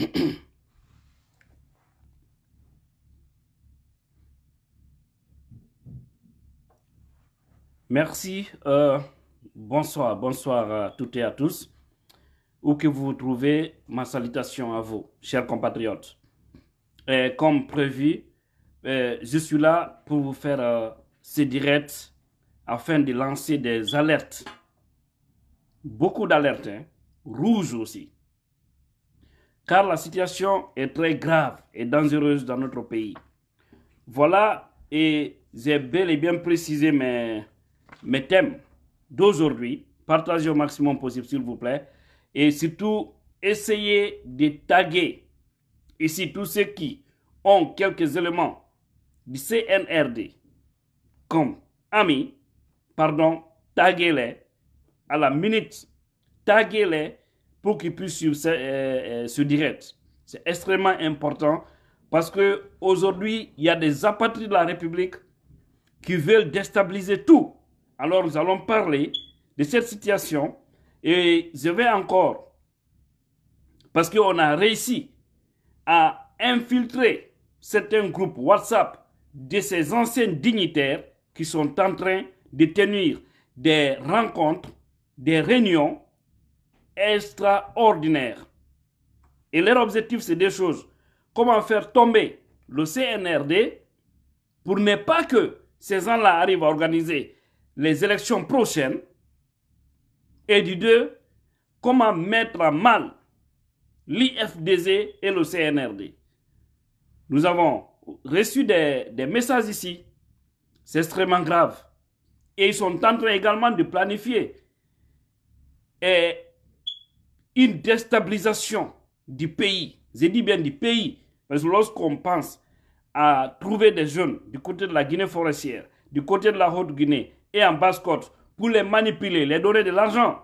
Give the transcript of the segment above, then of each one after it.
Merci. Euh, bonsoir, bonsoir à toutes et à tous. Où que vous trouvez, ma salutation à vous, chers compatriotes. Et comme prévu, euh, je suis là pour vous faire euh, ces directs afin de lancer des alertes. Beaucoup d'alertes, hein. rouges aussi car la situation est très grave et dangereuse dans notre pays. Voilà, et j'ai bel et bien précisé mes, mes thèmes d'aujourd'hui. Partagez au maximum possible, s'il vous plaît. Et surtout, essayez de taguer ici tous ceux qui ont quelques éléments du CNRD comme amis, pardon, taguez-les à la minute, taguez-les pour qu'ils puissent se euh, euh, ce, direct. C'est extrêmement important parce que aujourd'hui il y a des apatrides de la République qui veulent déstabiliser tout. Alors nous allons parler de cette situation et je vais encore, parce qu'on a réussi à infiltrer certains groupes WhatsApp de ces anciens dignitaires qui sont en train de tenir des rencontres, des réunions extraordinaire. Et leur objectif, c'est deux choses. Comment faire tomber le CNRD pour ne pas que ces gens-là arrivent à organiser les élections prochaines. Et du deux, comment mettre à mal l'IFDZ et le CNRD. Nous avons reçu des, des messages ici. C'est extrêmement grave. Et ils sont en train également de planifier et une déstabilisation du pays. Je dis bien du pays, parce que lorsqu'on pense à trouver des jeunes du côté de la Guinée forestière, du côté de la Haute-Guinée et en Basse-Côte pour les manipuler, les donner de l'argent,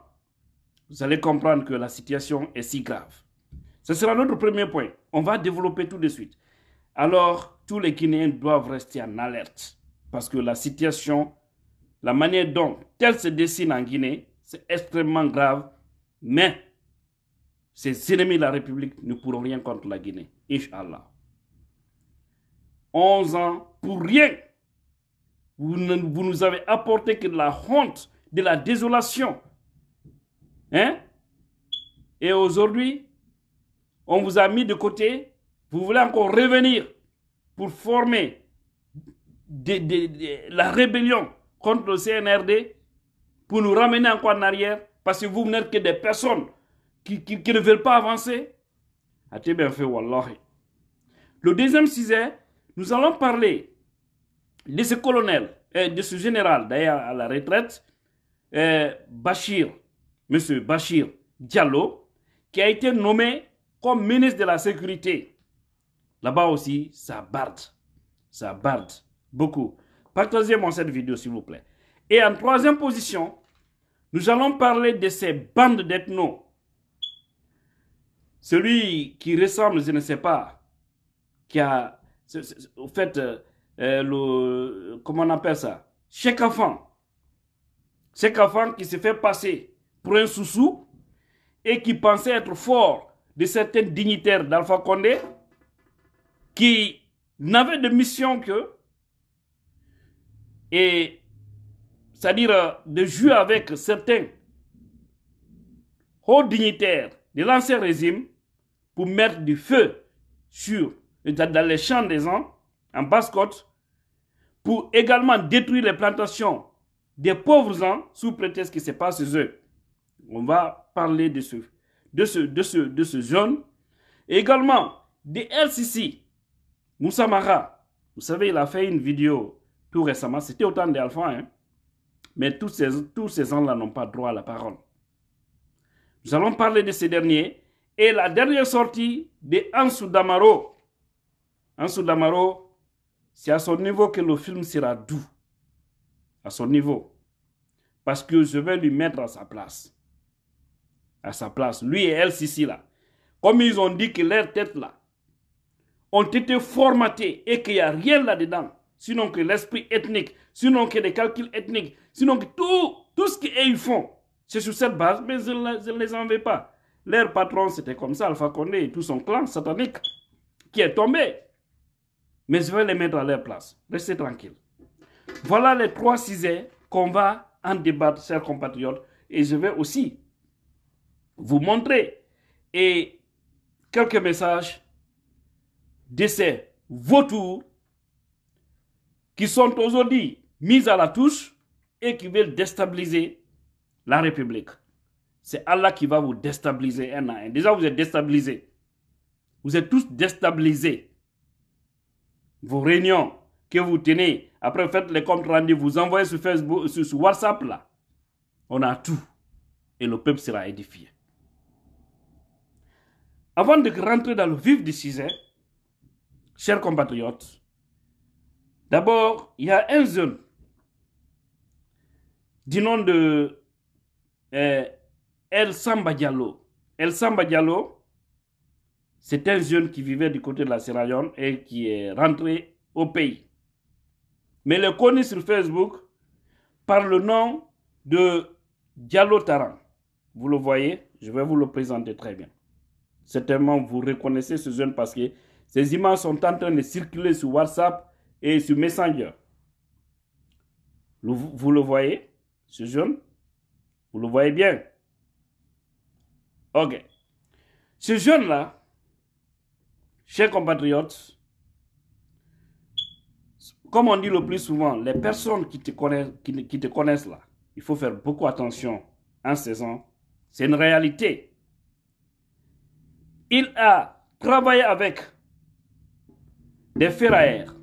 vous allez comprendre que la situation est si grave. Ce sera notre premier point. On va développer tout de suite. Alors, tous les Guinéens doivent rester en alerte parce que la situation, la manière dont elle se dessine en Guinée, c'est extrêmement grave, mais ces ennemis de la République ne pourront rien contre la Guinée. Inch'Allah. 11 ans pour rien. Vous, ne, nous avez apporté que de la honte, de la désolation. Hein? Et aujourd'hui, on vous a mis de côté. Vous voulez encore revenir pour former la rébellion contre le CNRD pour nous ramener encore en arrière parce que vous n'êtes que des personnes qui, ne veulent pas avancer ben Le deuxième sujet, nous allons parler de ce colonel, euh, de ce général d'ailleurs à la retraite, euh, Bachir, monsieur Bachir Diallo, qui a été nommé comme ministre de la Sécurité. Là-bas aussi, ça barde. Ça barde beaucoup. Partagez-moi cette vidéo, s'il vous plaît. Et en troisième position, nous allons parler de ces bandes d'ethnos celui qui ressemble, je ne sais pas, qui a, au fait, euh, euh, le, comment on appelle ça Chaque enfant. Chaque enfant qui se fait passer pour un sous-sous et qui pensait être fort de certains dignitaires d'Alpha Condé qui n'avait de mission que et c'est-à-dire euh, de jouer avec certains hauts dignitaires de l'ancien régime pour mettre du feu sur, dans les champs des gens, en basse-côte, pour également détruire les plantations des pauvres gens sous prétexte que ce n'est pas chez eux. On va parler de ce, de ce, de ce, de jeune. Et également, des LCC, Moussa vous savez, il a fait une vidéo tout récemment, c'était au temps des hein. mais tous ces, tous ces gens-là n'ont pas droit à la parole. Nous allons parler de ces derniers et la dernière sortie de Ansu Damaro. Ansu Damaro, c'est à son niveau que le film sera doux. À son niveau. Parce que je vais lui mettre à sa place. À sa place. Lui et elle, Sissi là. Comme ils ont dit que leurs têtes, là, ont été formatées et qu'il n'y a rien là-dedans. Sinon que l'esprit ethnique, sinon que les calculs ethniques, sinon que tout, tout ce qu'ils font, c'est sur cette base. Mais je ne les en veux pas. Leur patron, c'était comme ça, Alpha Condé et tout son clan satanique qui est tombé. Mais je vais les mettre à leur place. Restez tranquille. Voilà les trois sujets qu'on va en débattre, chers compatriotes. Et je vais aussi vous montrer et quelques messages de ces vautours qui sont aujourd'hui mis à la touche et qui veulent déstabiliser la République c'est Allah qui va vous déstabiliser un à un. Déjà, vous êtes déstabilisés. Vous êtes tous déstabilisés. Vos réunions que vous tenez, après faites les comptes rendus, vous envoyez sur Facebook, sur, WhatsApp là. On a tout. Et le peuple sera édifié. Avant de rentrer dans le vif du sujet, chers compatriotes, d'abord, il y a un jeune du nom de euh, El Samba Diallo. El Samba Diallo, c'est un jeune qui vivait du côté de la Sierra Leone et qui est rentré au pays. Mais le connu sur Facebook par le nom de Diallo Taran. Vous le voyez, je vais vous le présenter très bien. Certainement, vous reconnaissez ce jeune parce que ces images sont en train de circuler sur WhatsApp et sur Messenger. vous le voyez, ce jeune Vous le voyez bien Ok. Ce jeune là chers compatriotes, comme on dit le plus souvent, les personnes qui te connaissent, là, il faut faire beaucoup attention en saison. C'est une réalité. Il a travaillé avec des ferrailleurs,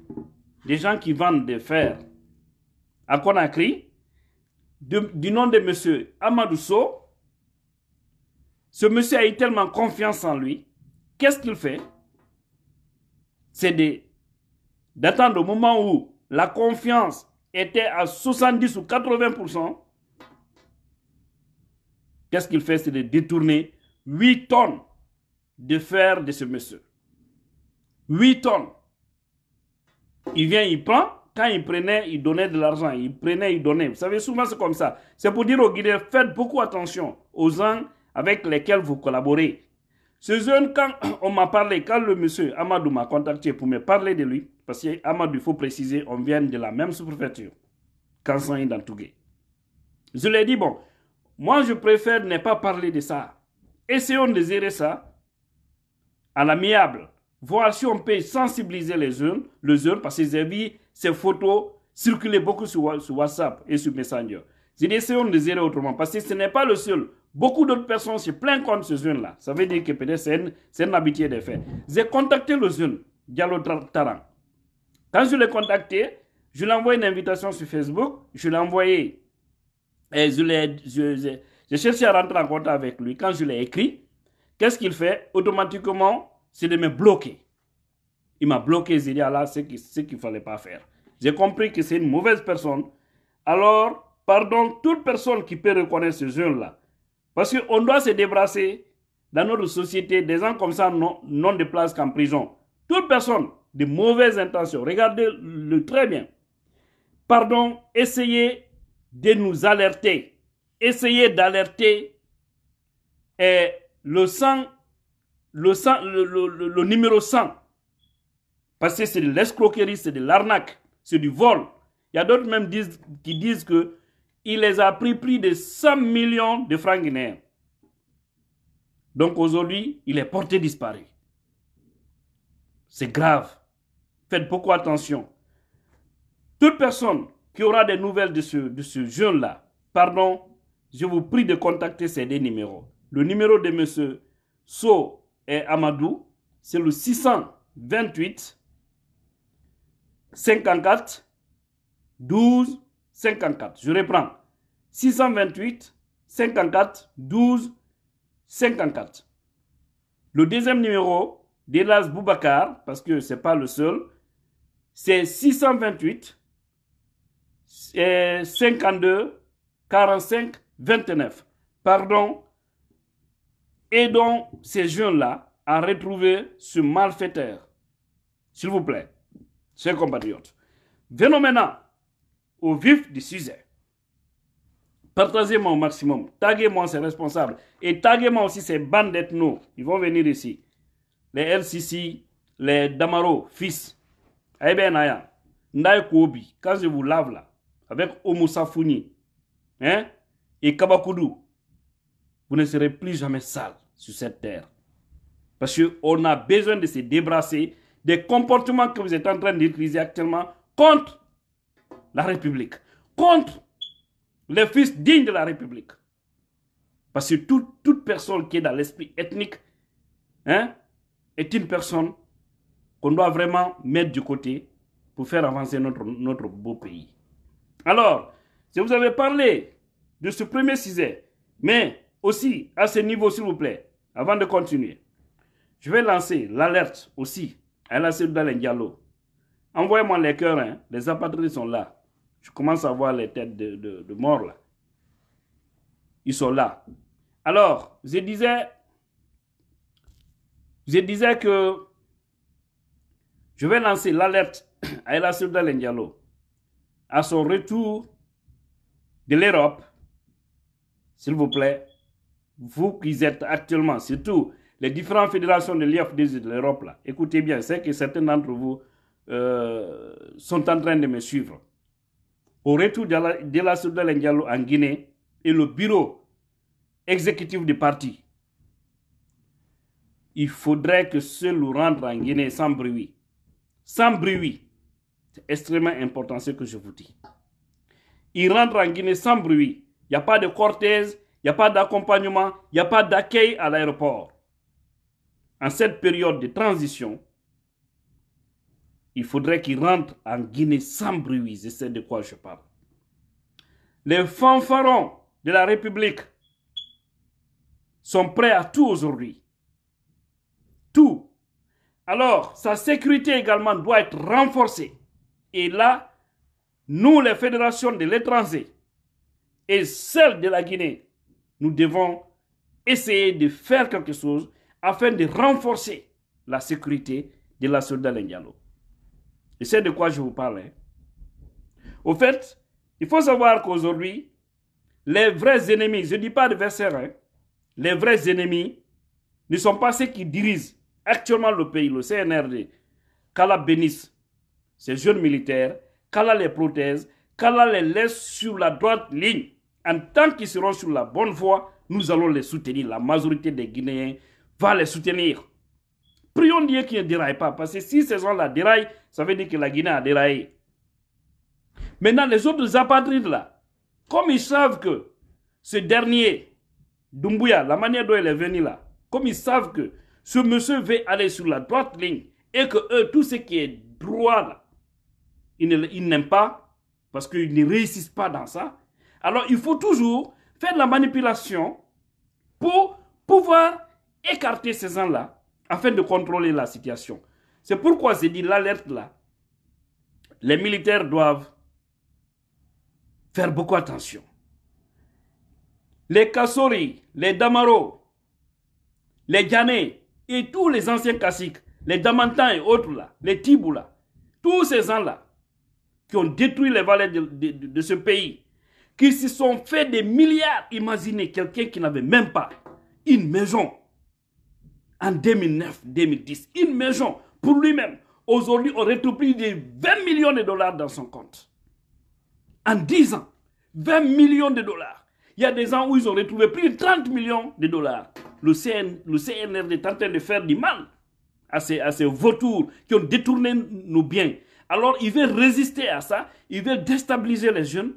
des gens qui vendent des fers à Conakry, du nom de M. Amadou ce monsieur a eu tellement confiance en lui. Qu'est-ce qu'il fait C'est d'attendre au moment où la confiance était à 70 ou 80%. Qu'est-ce qu'il fait C'est de détourner 8 tonnes de fer de ce monsieur. 8 tonnes. Il vient, il prend. Quand il prenait, il donnait de l'argent. Il prenait, il donnait. Vous savez, souvent c'est comme ça. C'est pour dire aux Guinéens, faites beaucoup attention aux gens avec lesquels vous collaborez. Ce jeune, quand on m'a parlé, quand le monsieur Amadou m'a contacté pour me parler de lui, parce que il faut préciser, on vient de la même sous-préfecture, Kansan et Dantougué. Je lui ai dit, bon, moi je préfère ne pas parler de ça. Essayons de gérer ça à l'amiable. Voir si on peut sensibiliser les jeunes, le jeune, parce que j'ai vu ces photos circuler beaucoup sur, sur WhatsApp et sur Messenger. J'ai dit, essayons de gérer autrement, parce que ce n'est pas le seul. Beaucoup d'autres personnes se plaignent contre ce jeune-là. Ça veut dire que peut-être c'est un, habitude de faire. J'ai contacté le jeune, Diallo Taran. Quand je l'ai contacté, je lui ai envoyé une invitation sur Facebook. Je l'ai envoyé et je l'ai. Je, cherchais à rentrer en contact avec lui. Quand je l'ai écrit, qu'est-ce qu'il fait Automatiquement, c'est de me bloquer. Il m'a bloqué, j'ai dit, ah là, ce qu'il ne fallait pas faire. J'ai compris que c'est une mauvaise personne. Alors, pardon, toute personne qui peut reconnaître ce jeune-là parce qu'on doit se débrasser dans notre société des gens comme ça non de place qu'en prison. Toute personne de mauvaises intentions, regardez-le très bien. Pardon, essayez de nous alerter. Essayez d'alerter eh, le, le, le numéro 100. Parce que c'est de l'escroquerie, c'est de l'arnaque, c'est du vol. Il y a d'autres même qui disent que il les a pris plus de 100 millions de francs guinéens. Donc aujourd'hui, il est porté disparu. C'est grave. Faites beaucoup attention. Toute personne qui aura des nouvelles de ce, jeune-là, pardon, je vous prie de contacter ces deux numéros. Le numéro de M. So et Amadou, c'est le 628 54 12 54. Je reprends. 628, 54, 12, 54. Le deuxième numéro d'Elas Boubacar, parce que ce n'est pas le seul, c'est 628, 52, 45, 29. Pardon. Aidons ces jeunes-là à retrouver ce malfaiteur. S'il vous plaît, chers compatriotes. Venons maintenant au vif du sujet. Partagez-moi au maximum. Taguez-moi ces responsables. Et taguez-moi aussi ces bandes d'ethnos. Ils vont venir ici. Les LCC, les Damaro, fils. Eh bien, Naya. Ndaye quand je vous lave là, avec Omoussa hein, et Kabakoudou, vous ne serez plus jamais sale sur cette terre. Parce qu'on a besoin de se débrasser des comportements que vous êtes en train d'utiliser actuellement contre la République, contre les fils dignes de la République. Parce que toute, personne qui est dans l'esprit ethnique hein, est une personne qu'on doit vraiment mettre du côté pour faire avancer notre, notre beau pays. Alors, je vous avais parlé de ce premier sujet, mais aussi à ce niveau, s'il vous plaît, avant de continuer, je vais lancer l'alerte aussi à la Diallo. Envoyez-moi les cœurs, hein. les apatrides sont là. Je commence à voir les têtes de, de, morts là. Ils sont là. Alors, je disais, je disais que je vais lancer l'alerte à El à son retour de l'Europe. S'il vous plaît, vous qui êtes actuellement, surtout les différentes fédérations de l'IFDZ de l'Europe, là, écoutez bien, c'est que certains d'entre vous euh, sont en train de me suivre au retour de la, de la en Guinée et le bureau exécutif du parti. Il faudrait que ceux nous rendre en Guinée sans bruit. Sans bruit. C'est extrêmement important ce que je vous dis. Il rentre en Guinée sans bruit. Il n'y a pas de cortège, il n'y a pas d'accompagnement, il n'y a pas d'accueil à l'aéroport. En cette période de transition, il faudrait qu'ils rentrent en Guinée sans bruit. c'est de quoi je parle. Les fanfarons de la République sont prêts à tout aujourd'hui. Tout. Alors, sa sécurité également doit être renforcée. Et là, nous, les fédérations de l'étranger et celles de la Guinée, nous devons essayer de faire quelque chose afin de renforcer la sécurité de la soldat Diallo. C'est de quoi je vous parle. Hein. Au fait, il faut savoir qu'aujourd'hui, les vrais ennemis, je ne dis pas adversaires, les vrais ennemis ne sont pas ceux qui dirigent actuellement le pays, le CNRD. Qu'Allah bénisse ces jeunes militaires, qu'Allah les protège, qu'Allah les laisse sur la droite ligne. En tant qu'ils seront sur la bonne voie, nous allons les soutenir. La majorité des Guinéens va les soutenir. Prions Dieu qu'il ne déraille pas. Parce que si ces gens-là déraillent, ça veut dire que la Guinée a déraillé. Maintenant, les autres apatrides là, comme ils savent que ce dernier, Dumbuya, la manière dont il est venu là, comme ils savent que ce monsieur veut aller sur la droite ligne et que eux, tout ce qui est droit là, ils n'aiment pas parce qu'ils ne réussissent pas dans ça. Alors, il faut toujours faire de la manipulation pour pouvoir écarter ces gens-là afin de contrôler la situation. C'est pourquoi j'ai dit l'alerte là. Les militaires doivent faire beaucoup attention. Les Kassori, les Damaro, les Djané et tous les anciens caciques, les Damantan et autres là, les Tibou là, tous ces gens-là qui ont détruit les vallées de, de ce pays, qui se sont fait des milliards, imaginez quelqu'un qui n'avait même pas une maison en 2009-2010 une maison pour lui-même. Aujourd'hui, on retrouve plus de 20 millions de dollars dans son compte. En 10 ans, 20 millions de dollars. Il y a des ans où ils ont retrouvé plus de 30 millions de dollars. Le, CN, CNR est en train de faire du mal à ces vautours qui ont détourné nos biens. Alors, il veut résister à ça. Il veut déstabiliser les jeunes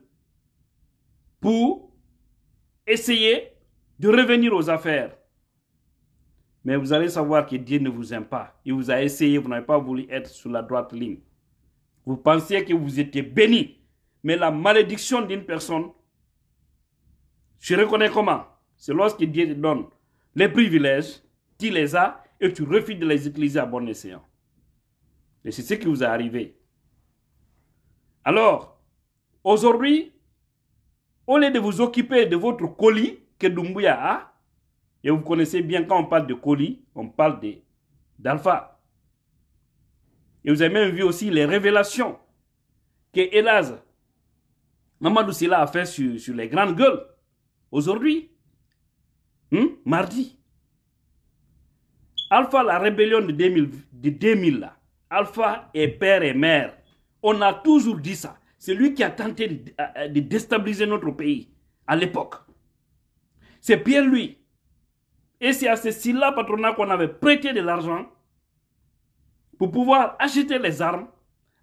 pour essayer de revenir aux affaires. Mais vous allez savoir que Dieu ne vous aime pas. Il vous a essayé, vous n'avez pas voulu être sur la droite ligne. Vous pensiez que vous étiez béni. Mais la malédiction d'une personne, je reconnais comment C'est lorsque Dieu te donne les privilèges, tu les as et tu refuses de les utiliser à bon escient. Et c'est ce qui vous est arrivé. Alors, aujourd'hui, au lieu de vous occuper de votre colis que Dumbuya a, et vous connaissez bien, quand on parle de colis, on parle d'alpha. Et vous avez même vu aussi les révélations que, hélas, Mamadou Silla a fait sur, les grandes gueules aujourd'hui, hmm, mardi. Alpha, la rébellion de 2000, là. Alpha est père et mère. On a toujours dit ça. C'est lui qui a tenté de, de déstabiliser notre pays à l'époque. C'est Pierre, lui et c'est à ces six-là, patronat, qu'on avait prêté de l'argent pour pouvoir acheter les armes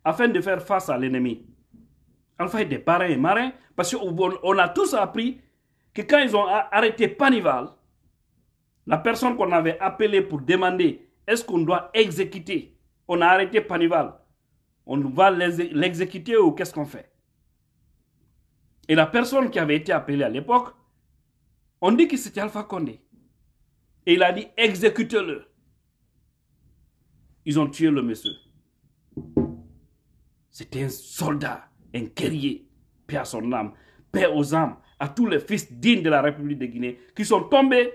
afin de faire face à l'ennemi. Alpha fait, des parrains et marins, parce qu'on a tous appris que quand ils ont arrêté Panival, la personne qu'on avait appelée pour demander est-ce qu'on doit exécuter, on a arrêté Panival, on va l'exécuter ou qu'est-ce qu'on fait Et la personne qui avait été appelée à l'époque, on dit que c'était Alpha Condé. Et il a dit, exécutez-le. Ils ont tué le monsieur. C'était un soldat, un guerrier. Paix à son âme, paix aux âmes, à tous les fils dignes de la République de Guinée qui sont tombés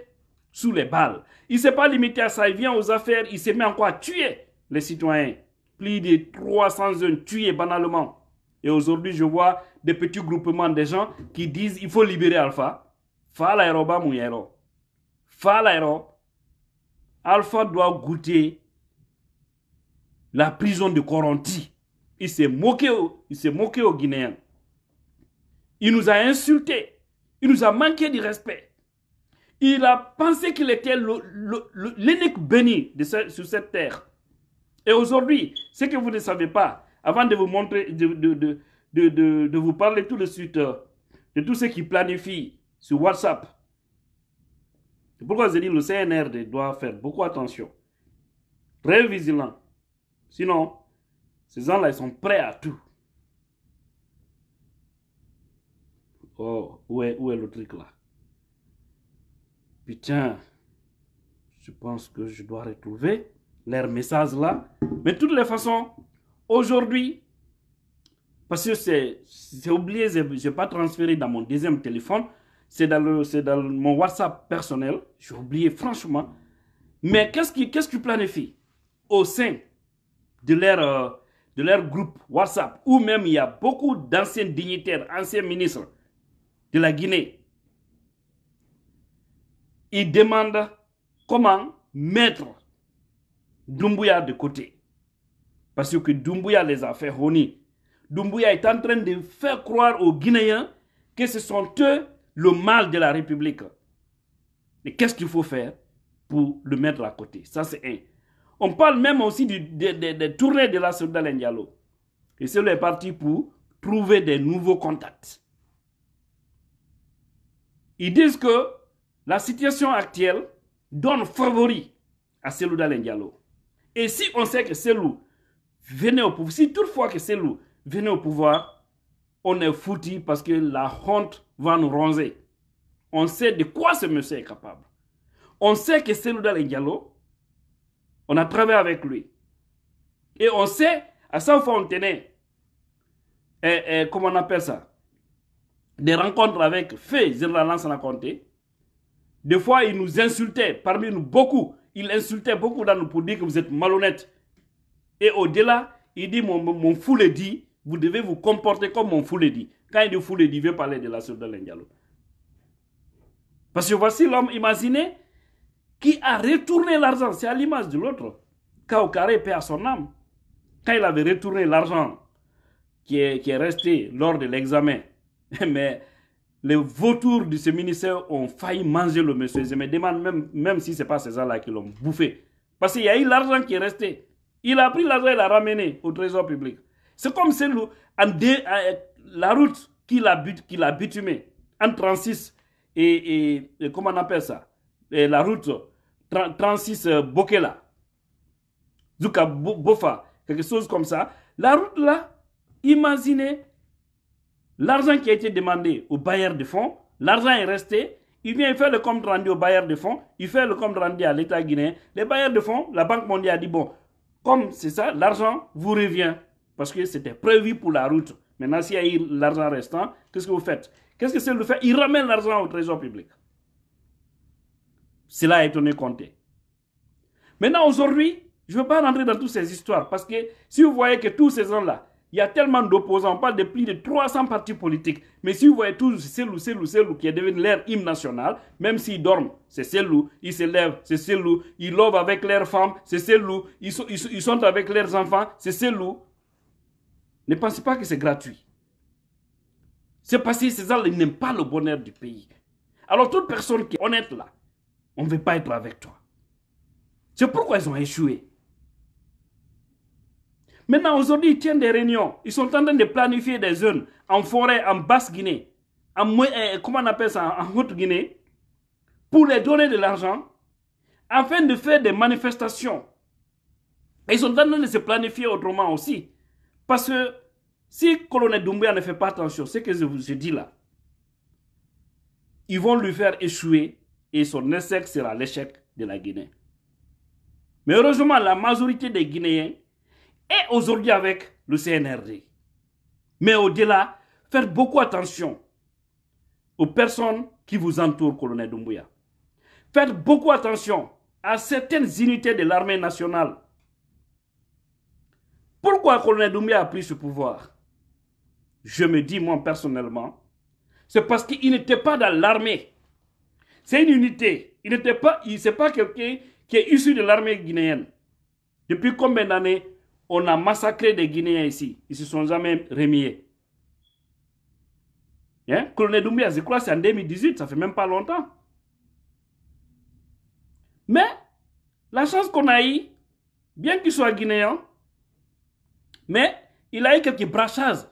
sous les balles. Il ne s'est pas limité à ça, il vient aux affaires, il se met encore à tuer les citoyens. Plus de 300 jeunes tués banalement. Et aujourd'hui, je vois des petits groupements de gens qui disent il faut libérer Alpha. Fala Eroba Fala Alpha doit goûter la prison de Coronti. Il s'est moqué, il moqué aux Guinéens. Il nous a insultés. Il nous a manqué de respect. Il a pensé qu'il était l'unique béni de sur cette terre. Et aujourd'hui, ce que vous ne savez pas, avant de vous montrer, de, vous parler tout de suite euh, de tout ce qui planifie sur WhatsApp, c'est pourquoi je dis le CNRD doit faire beaucoup attention. Très vigilant. Sinon, ces gens-là, ils sont prêts à tout. Oh, où est, le truc là Putain, je pense que je dois retrouver leur message là. Mais toutes les façons, aujourd'hui, parce que c'est oublié, je n'ai pas transféré dans mon deuxième téléphone, c'est dans, dans mon WhatsApp personnel, j'ai oublié franchement. Mais qu'est-ce qu'ils qu qu planifient au sein de leur, euh, de groupe WhatsApp, où même il y a beaucoup d'anciens dignitaires, anciens ministres de la Guinée. Ils demandent comment mettre Doumbouya de côté. Parce que Doumbouya les a fait ronner. Doumbouya est en train de faire croire aux Guinéens que ce sont eux le mal de la République. Et qu'est-ce qu'il faut faire pour le mettre à côté Ça, c'est un. On parle même aussi des de, tournées de la Soudan Diallo. Et c'est est parti pour trouver des nouveaux contacts. Ils disent que la situation actuelle donne favori à Selou Diallo. Et si on sait que Selou venait au pouvoir, si toutefois que Selou venait au pouvoir, on est foutu parce que la honte va nous ronzer. On sait de quoi ce monsieur est capable. On sait que c'est l'Oudal Diallo, on a travaillé avec lui. Et on sait, à 100 fois, on tenait, eh, eh, comment on appelle ça, des rencontres avec Feu, Général Lansana Conté. Des fois, il nous insultait, parmi nous, beaucoup. Il insultait beaucoup dans nous pour dire que vous êtes malhonnête. Et au-delà, il dit, mon, mon fou le dit, vous devez vous comporter comme mon fou le dit. Quand il est fou, il veut parler de la sœur de Parce que voici l'homme imaginé qui a retourné l'argent. C'est à l'image de l'autre. carré, paie à son âme. Quand il avait retourné l'argent qui est, resté lors de l'examen, mais les vautours de ce ministère ont failli manger le monsieur. Je me demande même, même si ce n'est pas ces gens-là qui l'ont bouffé. Parce qu'il y a eu l'argent qui est resté. Il a pris l'argent et l'a ramené au trésor public. C'est comme si, la route qu'il a, a, bitumée entre 36 et, comment on appelle ça La route 36 euh, Bokela, Zuka Bofa, quelque chose comme ça. La route là, imaginez l'argent qui a été demandé au bailleur de fonds, l'argent est resté. Il vient faire le compte rendu au bailleur de fonds, il fait le compte rendu à l'État guinéen. Les bailleurs de fonds, la Banque mondiale a dit bon, comme c'est ça, l'argent vous revient parce que c'était prévu pour la route. Maintenant, s'il y a eu l'argent restant, qu'est-ce que vous faites Qu'est-ce que c'est le fait Il ramène l'argent au trésor public. Cela est étonné Comté. Maintenant, aujourd'hui, je ne veux pas rentrer dans toutes ces histoires parce que si vous voyez que tous ces gens-là, il y a tellement d'opposants, on parle de plus de 300 partis politiques. Mais si vous voyez tous loups, ces loups qui est devenu leur hymne national, même s'ils dorment, c'est Selou, ils se lèvent, c'est Selou, ils lovent avec leurs femmes, c'est Selou, ils, ils, sont avec leurs enfants, c'est Selou. Ne pensez pas que c'est gratuit. C'est parce que ces gens n'aiment pas le bonheur du pays. Alors toute personne qui est honnête là, on ne veut pas être avec toi. C'est pourquoi ils ont échoué. Maintenant, aujourd'hui, ils tiennent des réunions. Ils sont en train de planifier des zones en forêt, en Basse-Guinée, en, euh, comment on appelle ça, en Haute-Guinée, pour les donner de l'argent, afin de faire des manifestations. Ils sont en train de se planifier autrement aussi. Parce que si Colonel Doumbouya ne fait pas attention, ce que je vous ai dit là, ils vont lui faire échouer et son insecte sera l'échec de la Guinée. Mais heureusement, la majorité des Guinéens est aujourd'hui avec le CNRD. Mais au-delà, faites beaucoup attention aux personnes qui vous entourent, colonel Doumbouya. Faites beaucoup attention à certaines unités de l'armée nationale pourquoi Colonel Doumbia a pris ce pouvoir Je me dis, moi personnellement, c'est parce qu'il n'était pas dans l'armée. C'est une unité. Il n'était pas, il n'est pas quelqu'un qui est issu de l'armée guinéenne. Depuis combien d'années on a massacré des Guinéens ici Ils ne se sont jamais remis. Hein? Colonel Doumbia, je crois c'est en 2018, ça fait même pas longtemps. Mais la chance qu'on a eue, bien qu'il soit Guinéen, mais il a eu quelques brachages.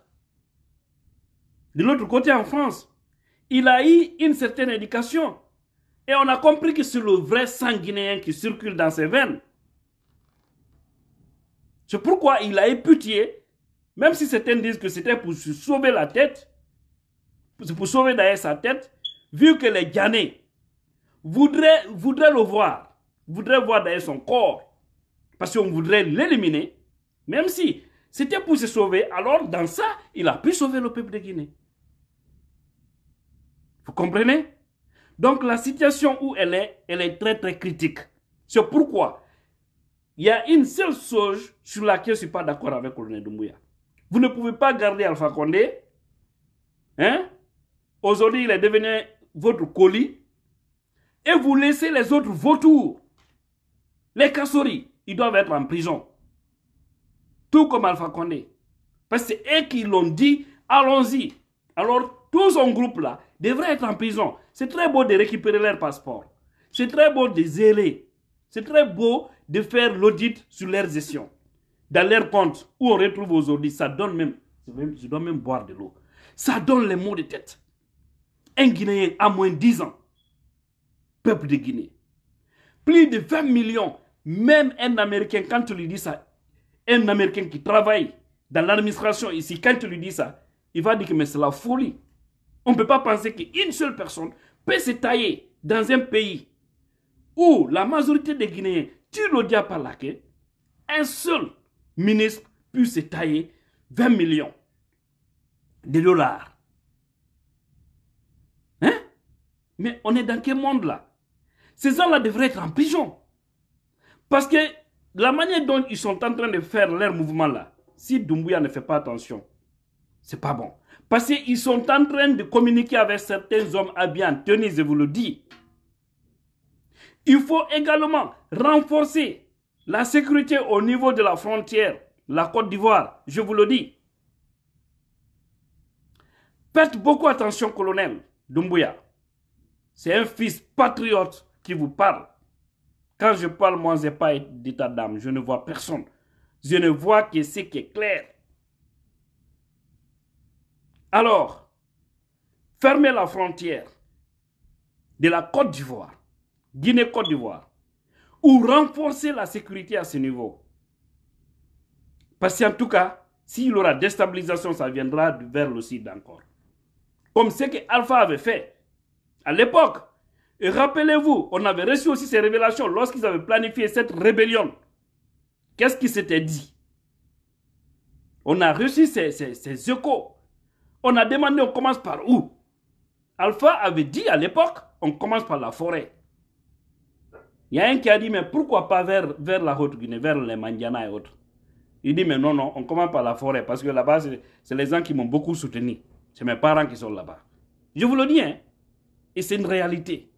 De l'autre côté, en France, il a eu une certaine éducation. Et on a compris que c'est le vrai sang guinéen qui circule dans ses veines. C'est pourquoi il a eu pitié, même si certains disent que c'était pour sauver la tête, pour sauver d'ailleurs sa tête, vu que les Ghanais voudraient, voudraient le voir, voudraient voir d'ailleurs son corps, parce qu'on voudrait l'éliminer, même si c'était pour se sauver. Alors, dans ça, il a pu sauver le peuple de Guinée. Vous comprenez Donc, la situation où elle est, elle est très, très critique. C'est pourquoi il y a une seule chose sur laquelle je ne suis pas d'accord avec Colonel Doumbouya. Vous ne pouvez pas garder Alpha Condé. Hein? Aujourd'hui, il est devenu votre colis. Et vous laissez les autres vautours. Les Kassori, ils doivent être en prison tout comme Alpha Condé. Parce que c'est eux qui l'ont dit, allons-y. Alors, tout son groupe-là devrait être en prison. C'est très beau de récupérer leur passeport. C'est très beau de zéler. C'est très beau de faire l'audit sur leur gestion. Dans leur compte, où on retrouve aujourd'hui, ça donne même, je dois même boire de l'eau. Ça donne les maux de tête. Un Guinéen à moins de 10 ans. Peuple de Guinée. Plus de 20 millions. Même un Américain, quand tu lui dis ça, un Américain qui travaille dans l'administration ici, quand tu lui dis ça, il va dire que c'est la folie. On ne peut pas penser qu'une seule personne peut se tailler dans un pays où la majorité des Guinéens, tu le dis par la un seul ministre peut se tailler 20 millions de dollars. Hein? Mais on est dans quel monde là Ces gens-là devraient être en prison. Parce que la manière dont ils sont en train de faire leur mouvement là, si Dumbuya ne fait pas attention, c'est pas bon. Parce qu'ils sont en train de communiquer avec certains hommes à bien. je vous le dis. Il faut également renforcer la sécurité au niveau de la frontière, la Côte d'Ivoire, je vous le dis. Faites beaucoup attention, colonel Dumbuya. C'est un fils patriote qui vous parle. Quand je parle, moi, je n'ai pas d'état d'âme. Je ne vois personne. Je ne vois que ce qui est clair. Alors, fermer la frontière de la Côte d'Ivoire, Guinée-Côte d'Ivoire, ou renforcer la sécurité à ce niveau. Parce qu'en tout cas, s'il y aura déstabilisation, ça viendra vers le sud encore. Comme ce que Alpha avait fait à l'époque. Et rappelez-vous, on avait reçu aussi ces révélations lorsqu'ils avaient planifié cette rébellion. Qu'est-ce qui s'était dit On a reçu ces, échos. On a demandé, on commence par où Alpha avait dit à l'époque, on commence par la forêt. Il y a un qui a dit, mais pourquoi pas vers, vers la Haute-Guinée, vers les Mandiana et autres Il dit, mais non, non, on commence par la forêt, parce que là-bas, c'est les gens qui m'ont beaucoup soutenu. C'est mes parents qui sont là-bas. Je vous le dis, hein, et c'est une réalité.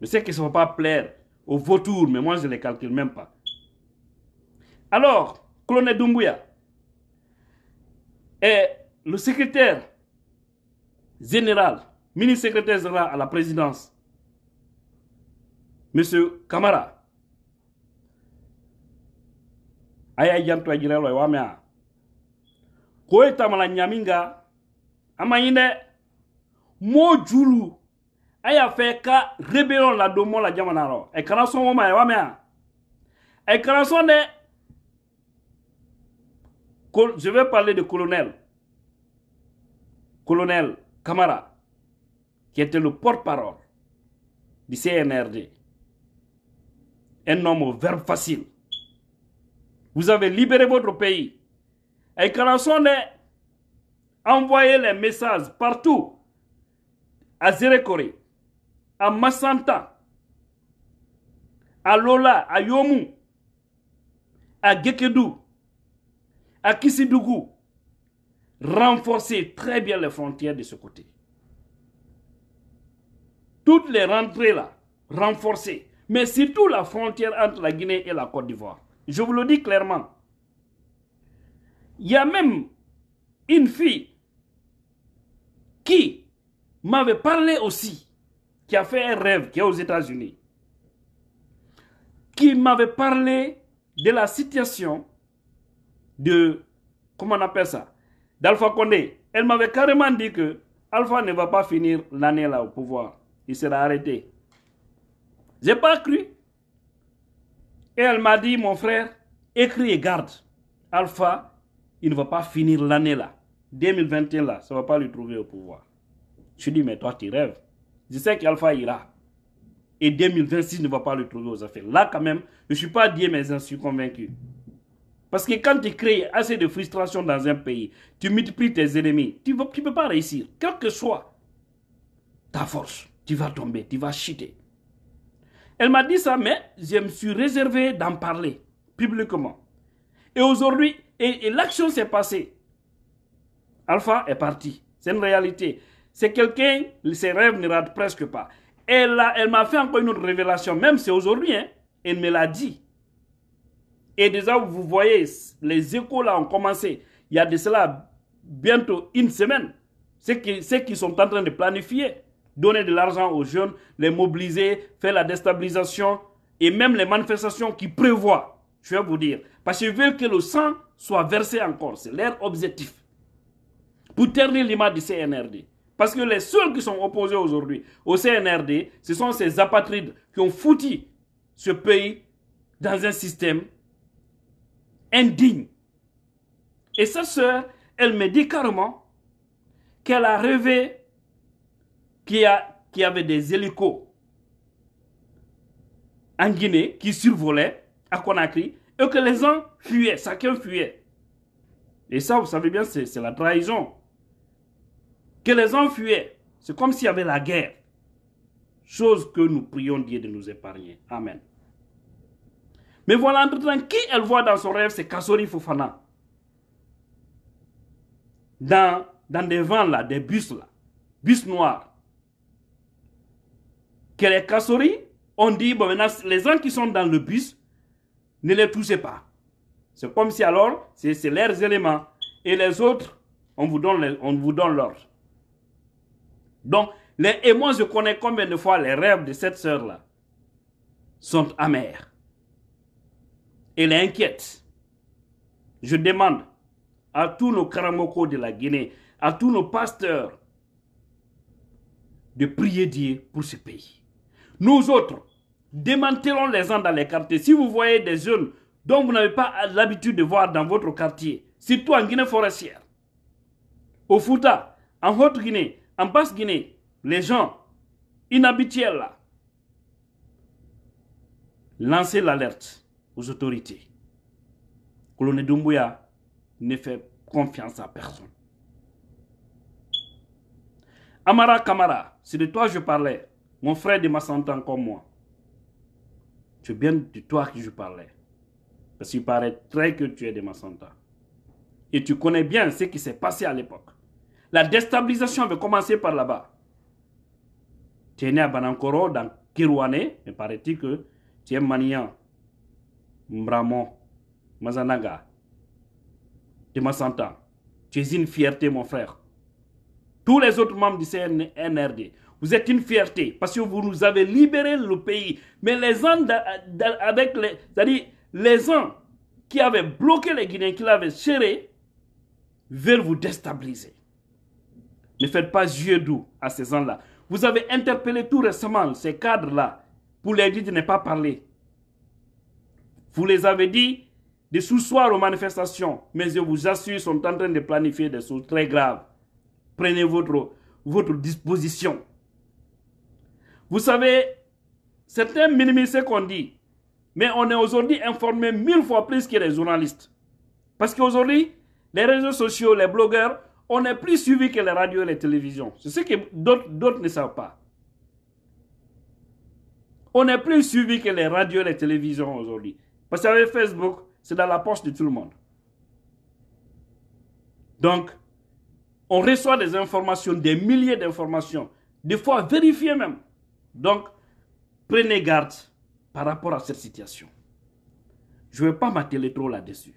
Je sais que ça ne va pas plaire aux vautours, mais moi je ne les calcule même pas. Alors, colonel Doumbouya est le secrétaire général, ministre secrétaire général à la présidence, Monsieur Kamara. Aya peu de temps, Koeta mala a un peu Mo temps, il y'a ka la jamana rɔ a kana sɔn ma a wa mɛn a je vais parler de colonel colonel Kamara, qui était le porte-parole du CNRD un homme au verbe facile vous avez libéré votre pays et y a envoyé les messages partout à Zérekoré à Massanta, à Lola, à Yomou, à Gekedou, à Kissidougou, renforcer très bien les frontières de ce côté. Toutes les rentrées là, renforcées. Mais surtout la frontière entre la Guinée et la Côte d'Ivoire. Je vous le dis clairement. Il y a même une fille qui m'avait parlé aussi qui a fait un rêve, qui est aux États-Unis, qui m'avait parlé de la situation de, comment on appelle ça, d'Alpha Condé. Elle m'avait carrément dit que Alpha ne va pas finir l'année là au pouvoir. Il sera arrêté. Je n'ai pas cru. Et elle m'a dit, mon frère, écris et garde. Alpha, il ne va pas finir l'année là. 2021 là, ça ne va pas lui trouver au pouvoir. Je lui dis, mais toi, tu rêves. Je sais qu'Alpha ira. Et 2026 ne va pas le trouver aux affaires. Là, quand même, je ne suis pas Dieu, mais je suis convaincu. Parce que quand tu crées assez de frustration dans un pays, tu multiplies tes ennemis, tu ne peux pas réussir. Quelle que soit ta force, tu vas tomber, tu vas chuter. Elle m'a dit ça, mais je me suis réservé d'en parler publiquement. Et aujourd'hui, l'action s'est passée. Alpha est parti. C'est une réalité. C'est quelqu'un, ses rêves ne ratent presque pas. Elle, elle m'a fait encore une autre révélation, même c'est aujourd'hui, hein. elle me l'a dit. Et déjà, vous voyez, les échos là ont commencé. Il y a de cela bientôt une semaine. Ceux qui, sont en train de planifier, donner de l'argent aux jeunes, les mobiliser, faire la déstabilisation et même les manifestations qui prévoient. Je vais vous dire. Parce qu'ils veulent que le sang soit versé encore. C'est leur objectif. Pour ternir l'image du CNRD. Parce que les seuls qui sont opposés aujourd'hui au CNRD, ce sont ces apatrides qui ont foutu ce pays dans un système indigne. Et sa sœur, elle me dit carrément qu'elle a rêvé qu'il y, avait des hélicos en Guinée qui survolaient à Conakry et que les gens fuyaient, chacun fuyait. Et ça, vous savez bien, c'est la trahison que les hommes fuyaient. C'est comme s'il y avait la guerre. Chose que nous prions Dieu de nous épargner. Amen. Mais voilà, entre-temps, qui elle voit dans son rêve, c'est Kassori Fofana. Dans, dans des vents là, des bus là, bus noirs. Que les Kassori, on dit, bon, maintenant, les gens qui sont dans le bus, ne les touchez pas. C'est comme si alors, c'est leurs éléments. Et les autres, on vous donne l'ordre. Donc, les, et moi, je connais combien de fois les rêves de cette sœur-là sont amers. Elle est inquiète. Je demande à tous nos karamoko de la Guinée, à tous nos pasteurs, de prier Dieu pour ce pays. Nous autres, démantelons les gens dans les quartiers. Si vous voyez des jeunes dont vous n'avez pas l'habitude de voir dans votre quartier, surtout en Guinée forestière, au Fouta, en Haute-Guinée, en Basse-Guinée, les gens inhabituels là, lancer l'alerte aux autorités. Colonel Doumbouya ne fait confiance à personne. Amara Kamara, c'est de toi que je parlais. Mon frère de santé comme moi. C'est bien de toi que je parlais. Parce qu'il paraît très que tu es de Massanta. Et tu connais bien ce qui s'est passé à l'époque. La déstabilisation avait commencé par là-bas. Tu es né à Banankoro, dans Kirwane, mais paraît-il que tu es Manian, Mbramo, Mazanaga, de Tu es une fierté, mon frère. Tous les autres membres du CNRD, vous êtes une fierté parce que vous nous avez libéré le pays. Mais les gens avec les, les gens qui avaient bloqué les Guinéens, qui l'avaient serré, veulent vous déstabiliser. Ne faites pas yeux doux à ces gens-là. Vous avez interpellé tout récemment ces cadres-là pour leur dire de ne pas parler. Vous les avez dit de sous-soir aux manifestations, mais je vous assure, ils sont en train de planifier des choses très graves. Prenez votre, votre disposition. Vous savez, certains minimisent ce qu'on dit, mais on est aujourd'hui informé mille fois plus que les journalistes. Parce qu'aujourd'hui, les réseaux sociaux, les blogueurs, on est plus suivi que les radios et les télévisions. C'est ce que d'autres ne savent pas. On est plus suivi que les radios et les télévisions aujourd'hui. Parce qu'avec Facebook, c'est dans la poche de tout le monde. Donc, on reçoit des informations, des milliers d'informations, des fois vérifiées même. Donc, prenez garde par rapport à cette situation. Je ne vais pas m'atteler trop là-dessus.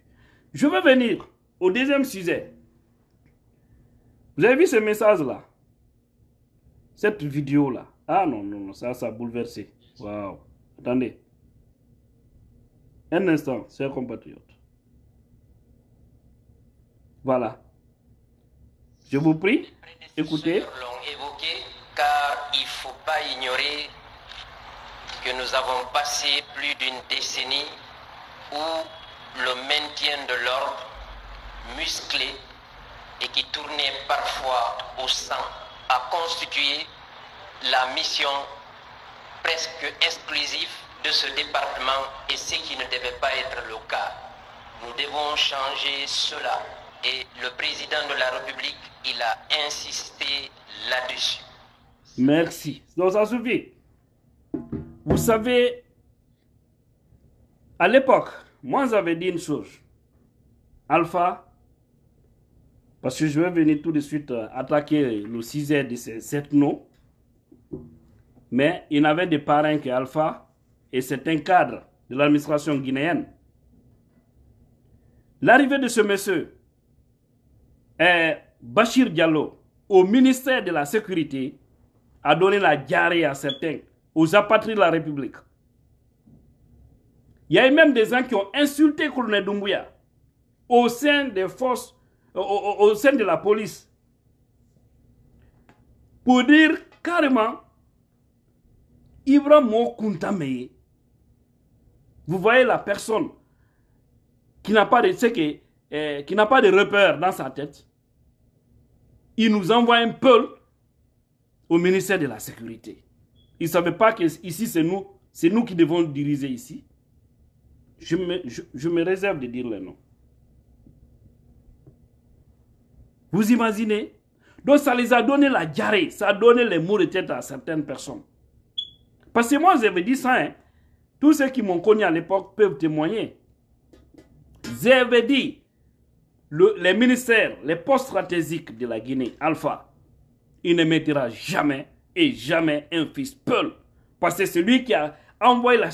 Je vais venir au deuxième sujet. Vous avez vu ce message-là Cette vidéo-là Ah non, non, non, ça, ça a bouleversé. Waouh. Attendez. Un instant, chers compatriotes. Voilà. Je vous prie, écoutez. car il ne faut pas ignorer que nous avons passé plus d'une décennie où le maintien de l'ordre musclé et qui tournait parfois au sang a constitué la mission presque exclusive de ce département et ce qui ne devait pas être le cas. Nous devons changer cela et le président de la République, il a insisté là-dessus. Merci. Donc ça Vous savez, à l'époque, moi j'avais dit une chose. Alpha, parce que je veux venir tout de suite euh, attaquer le 6 de ces sept noms. Mais il n'avait de parrain que Alpha et c'est un cadre de l'administration guinéenne. L'arrivée de ce monsieur Bachir Diallo au ministère de la Sécurité a donné la diarrhée à certains, aux apatrides de la République. Il y a eu même des gens qui ont insulté Colonel Doumbouya au sein des forces au, sein de la police pour dire carrément Ibrahim Kuntame. Vous voyez la personne qui n'a pas de que, euh, qui n'a pas de repère dans sa tête. Il nous envoie un peu au ministère de la sécurité. Il ne savait pas que ici c'est nous, c'est nous qui devons diriger ici. Je me, je me réserve de dire le nom. Vous imaginez Donc ça les a donné la diarrhée, ça a donné les maux de tête à certaines personnes. Parce que moi, j'avais dit ça, hein. tous ceux qui m'ont connu à l'époque peuvent témoigner. J'avais dit, le, les ministères, les postes stratégiques de la Guinée, Alpha, il ne mettra jamais et jamais un fils Peul. Parce que c'est lui qui a envoyé la,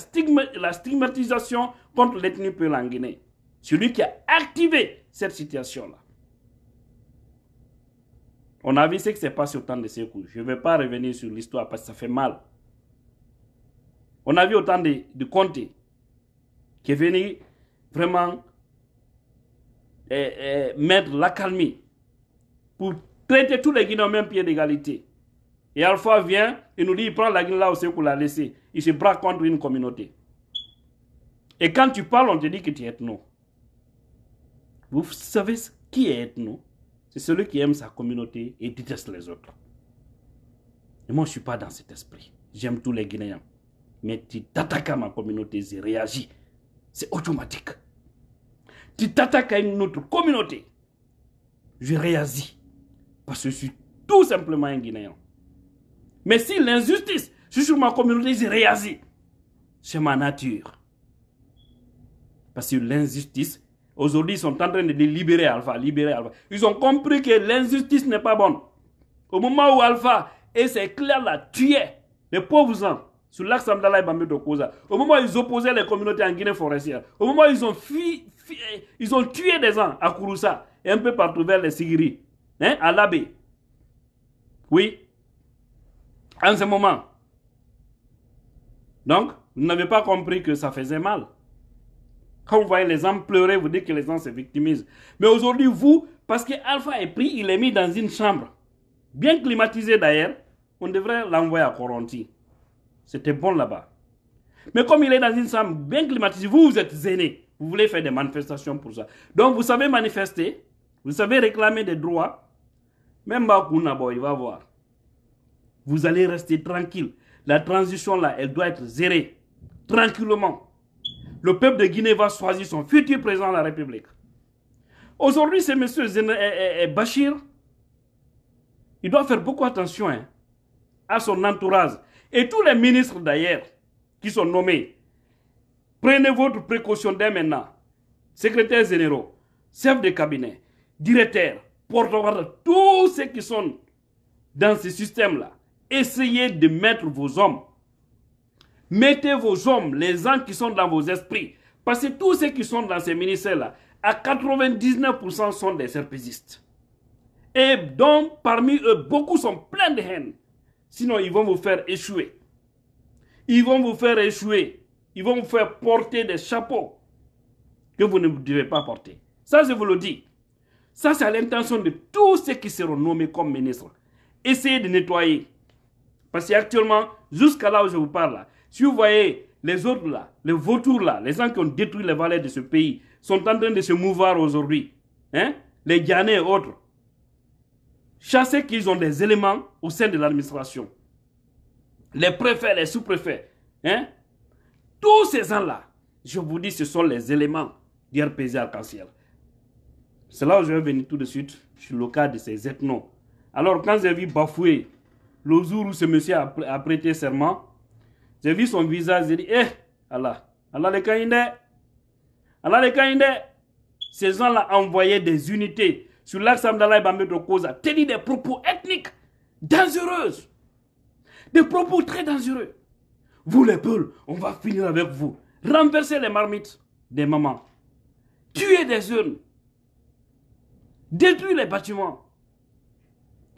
la stigmatisation contre l'ethnie Peul en Guinée. Celui qui a activé cette situation-là. On a vu ce qui s'est passé au temps de Sekou. Je ne vais pas revenir sur l'histoire parce que ça fait mal. On a vu autant de, de qui est venu vraiment mettre eh, eh, la mettre l'accalmie pour traiter tous les Guinéens au même pied d'égalité. Et Alpha vient et nous dit il prend la Guinée là où Sekou l'a laissée. Il se braque contre une communauté. Et quand tu parles, on te dit que tu es ethno. Vous savez qui est ethno c'est celui qui aime sa communauté et déteste les autres. Et moi, je ne suis pas dans cet esprit. J'aime tous les Guinéens. Mais tu t'attaques à ma communauté, j'ai réagi. C'est automatique. Tu t'attaques à une autre communauté, je réagis. Parce que je suis tout simplement un Guinéen. Mais si l'injustice, je sur ma communauté, j'ai réagi. C'est ma nature. Parce que l'injustice, Aujourd'hui, ils sont en train de libérer Alpha, libérer Alpha. Ils ont compris que l'injustice n'est pas bonne. Au moment où Alpha et ses clairs là tuaient les pauvres gens sur l'axe Amdala et Bambi au moment où ils opposaient les communautés en Guinée forestière, au moment où ils ont, ils ont tué des gens à Kouroussa et un peu partout vers les Sigiri, hein, à l'Abbé. Oui. En ce moment. Donc, vous n'avez pas compris que ça faisait mal. Quand vous voyez les gens pleurer, vous dites que les gens se victimisent. Mais aujourd'hui, vous, parce que Alpha est pris, il est mis dans une chambre, bien climatisée d'ailleurs, on devrait l'envoyer à quarantaine. C'était bon là-bas. Mais comme il est dans une chambre bien climatisée, vous, vous êtes zénés. Vous voulez faire des manifestations pour ça. Donc, vous savez manifester, vous savez réclamer des droits. Même Bakounabo, il va voir. Vous allez rester tranquille. La transition, là, elle doit être zérée. Tranquillement le peuple de Guinée va choisir son futur président de la République. Aujourd'hui, c'est M. Bachir. Il doit faire beaucoup attention hein, à son entourage. Et tous les ministres d'ailleurs qui sont nommés, prenez votre précaution dès maintenant. Secrétaires généraux, chefs de cabinet, directeurs, porte-parole, tous ceux qui sont dans ce système-là, essayez de mettre vos hommes Mettez vos hommes, les gens qui sont dans vos esprits. Parce que tous ceux qui sont dans ces ministères-là, à 99% sont des serpésistes. Et donc, parmi eux, beaucoup sont pleins de haine. Sinon, ils vont vous faire échouer. Ils vont vous faire échouer. Ils vont vous faire porter des chapeaux que vous ne devez pas porter. Ça, je vous le dis. Ça, c'est l'intention de tous ceux qui seront nommés comme ministres. Essayez de nettoyer. Parce qu'actuellement, jusqu'à là où je vous parle, si vous voyez les autres là, les vautours là, les gens qui ont détruit les vallées de ce pays, sont en train de se mouvoir aujourd'hui. Hein? Les Ghanais et autres. Chassez qu'ils ont des éléments au sein de l'administration. Les préfets, les sous-préfets. Hein? Tous ces gens-là, je vous dis, ce sont les éléments RPG Arc-en-Ciel. C'est là où je vais venir tout de suite sur le cas de ces ethnos. Alors, quand j'ai vu bafouer le jour où ce monsieur a prêté serment, j'ai vu son visage, j'ai dit, eh, Allah, Allah les Kainde. Allah les Kainde. Ces gens-là envoyaient des unités sur l'Aksam d'Allah et Kosa, tenir des propos ethniques dangereuses. Des propos très dangereux. Vous les peuples, on va finir avec vous. Renverser les marmites des mamans. Tuer des jeunes. Détruire les bâtiments.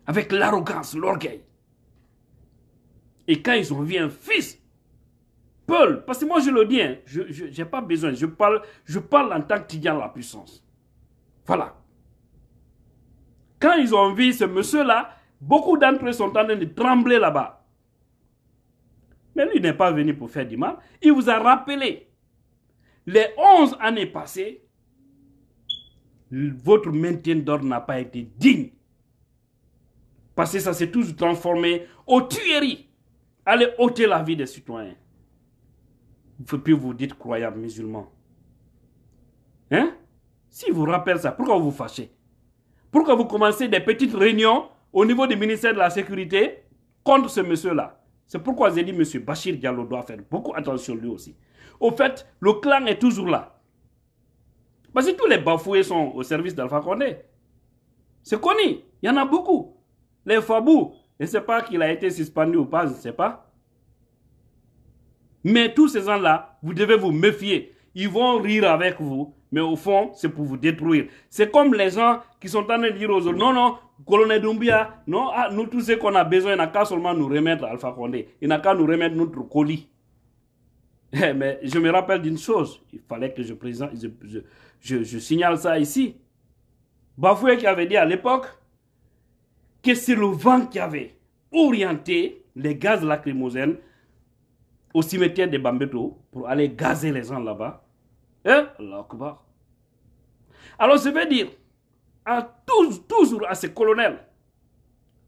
Avec l'arrogance, l'orgueil. Et quand ils ont vu un fils Paul, parce que moi je le dis, hein, je n'ai pas besoin, je parle, je parle en tant que de la puissance. Voilà. Quand ils ont vu ce monsieur-là, beaucoup d'entre eux sont en train de trembler là-bas. Mais lui n'est pas venu pour faire du mal. Il vous a rappelé, les 11 années passées, votre maintien d'ordre n'a pas été digne. Parce que ça s'est tous transformé aux tueries. Allez ôter la vie des citoyens. Vous Plus vous dites croyant musulman. Hein? Si vous rappelez ça, pourquoi vous vous fâchez Pourquoi vous commencez des petites réunions au niveau du ministère de la Sécurité contre ce monsieur-là C'est pourquoi j'ai dit monsieur Bachir Diallo doit faire beaucoup attention lui aussi. Au fait, le clan est toujours là. Parce que tous les bafoués sont au service d'Alpha Condé. C'est connu, il y en a beaucoup. Les Fabou, je ne sais pas qu'il a été suspendu ou pas, je ne sais pas. Mais tous ces gens-là, vous devez vous méfier. Ils vont rire avec vous, mais au fond, c'est pour vous détruire. C'est comme les gens qui sont en train de dire aux autres, non, non, colonel Dumbia, non, ah, nous, tous, ce qu'on a besoin, il n'a qu'à seulement nous remettre Alpha Condé. Il n'a qu'à nous remettre notre colis. Eh, mais je me rappelle d'une chose, il fallait que je présente, je, signale ça ici. Bafoué qui avait dit à l'époque que c'est le vent qui avait orienté les gaz lacrymogènes au cimetière de Bambeto pour aller gazer les gens là-bas. Hein? Alors, je veux dire, à tous, toujours à ce colonel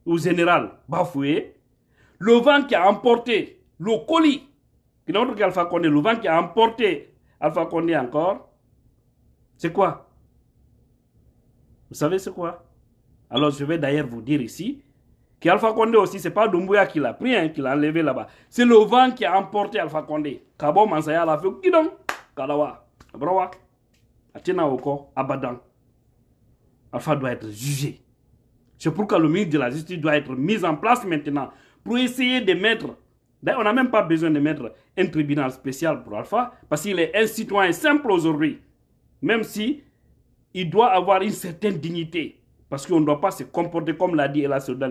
ou général bafoué, le vent qui a emporté le colis, qui Condé, le vent qui a emporté Alpha Condé encore, c'est quoi Vous savez c'est quoi Alors je vais d'ailleurs vous dire ici, qui Alpha Condé aussi, c'est pas Doumbouya qui l'a pris, hein, qui l'a enlevé là-bas. C'est le vent qui a emporté Alpha Condé. Kabo Mansaya l'a fait, Kidon, Kalawa, Abrawa, Atienaoko, Oko, Abadan. Alpha doit être jugé. C'est pourquoi le ministre de la Justice doit être mis en place maintenant pour essayer de mettre. on n'a même pas besoin de mettre un tribunal spécial pour Alpha parce qu'il est un citoyen simple aujourd'hui. Même si il doit avoir une certaine dignité. Parce qu'on ne doit pas se comporter comme l'a dit Ella Soudan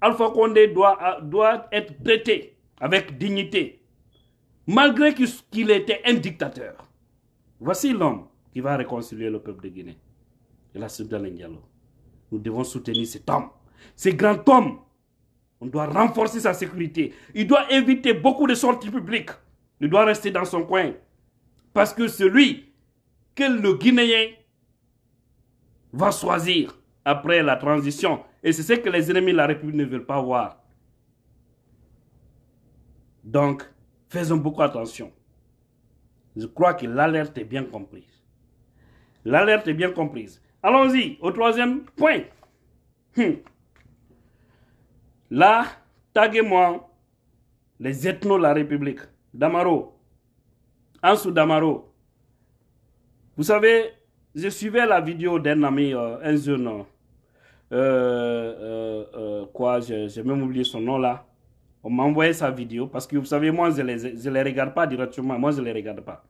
Alpha Condé doit, euh, doit être traité avec dignité, malgré qu'il était un dictateur. Voici l'homme qui va réconcilier le peuple de Guinée. Ella Soudan Nous devons soutenir cet homme. Ce grand homme, on doit renforcer sa sécurité. Il doit éviter beaucoup de sorties publiques. Il doit rester dans son coin. Parce que celui que le Guinéen va choisir après la transition. Et c'est ce que les ennemis de la République ne veulent pas voir. Donc, faisons beaucoup attention. Je crois que l'alerte est bien comprise. L'alerte est bien comprise. Allons-y au troisième point. Hmm. Là, taguez-moi les ethnos de la République. Damaro. Ansou Damaro. Vous savez, je suivais la vidéo d'un ami, euh, un jeune euh, euh, euh, euh, quoi, j'ai même oublié son nom là. On m'a envoyé sa vidéo parce que vous savez, moi, je ne les, je les regarde pas directement. Moi, je ne les regarde pas.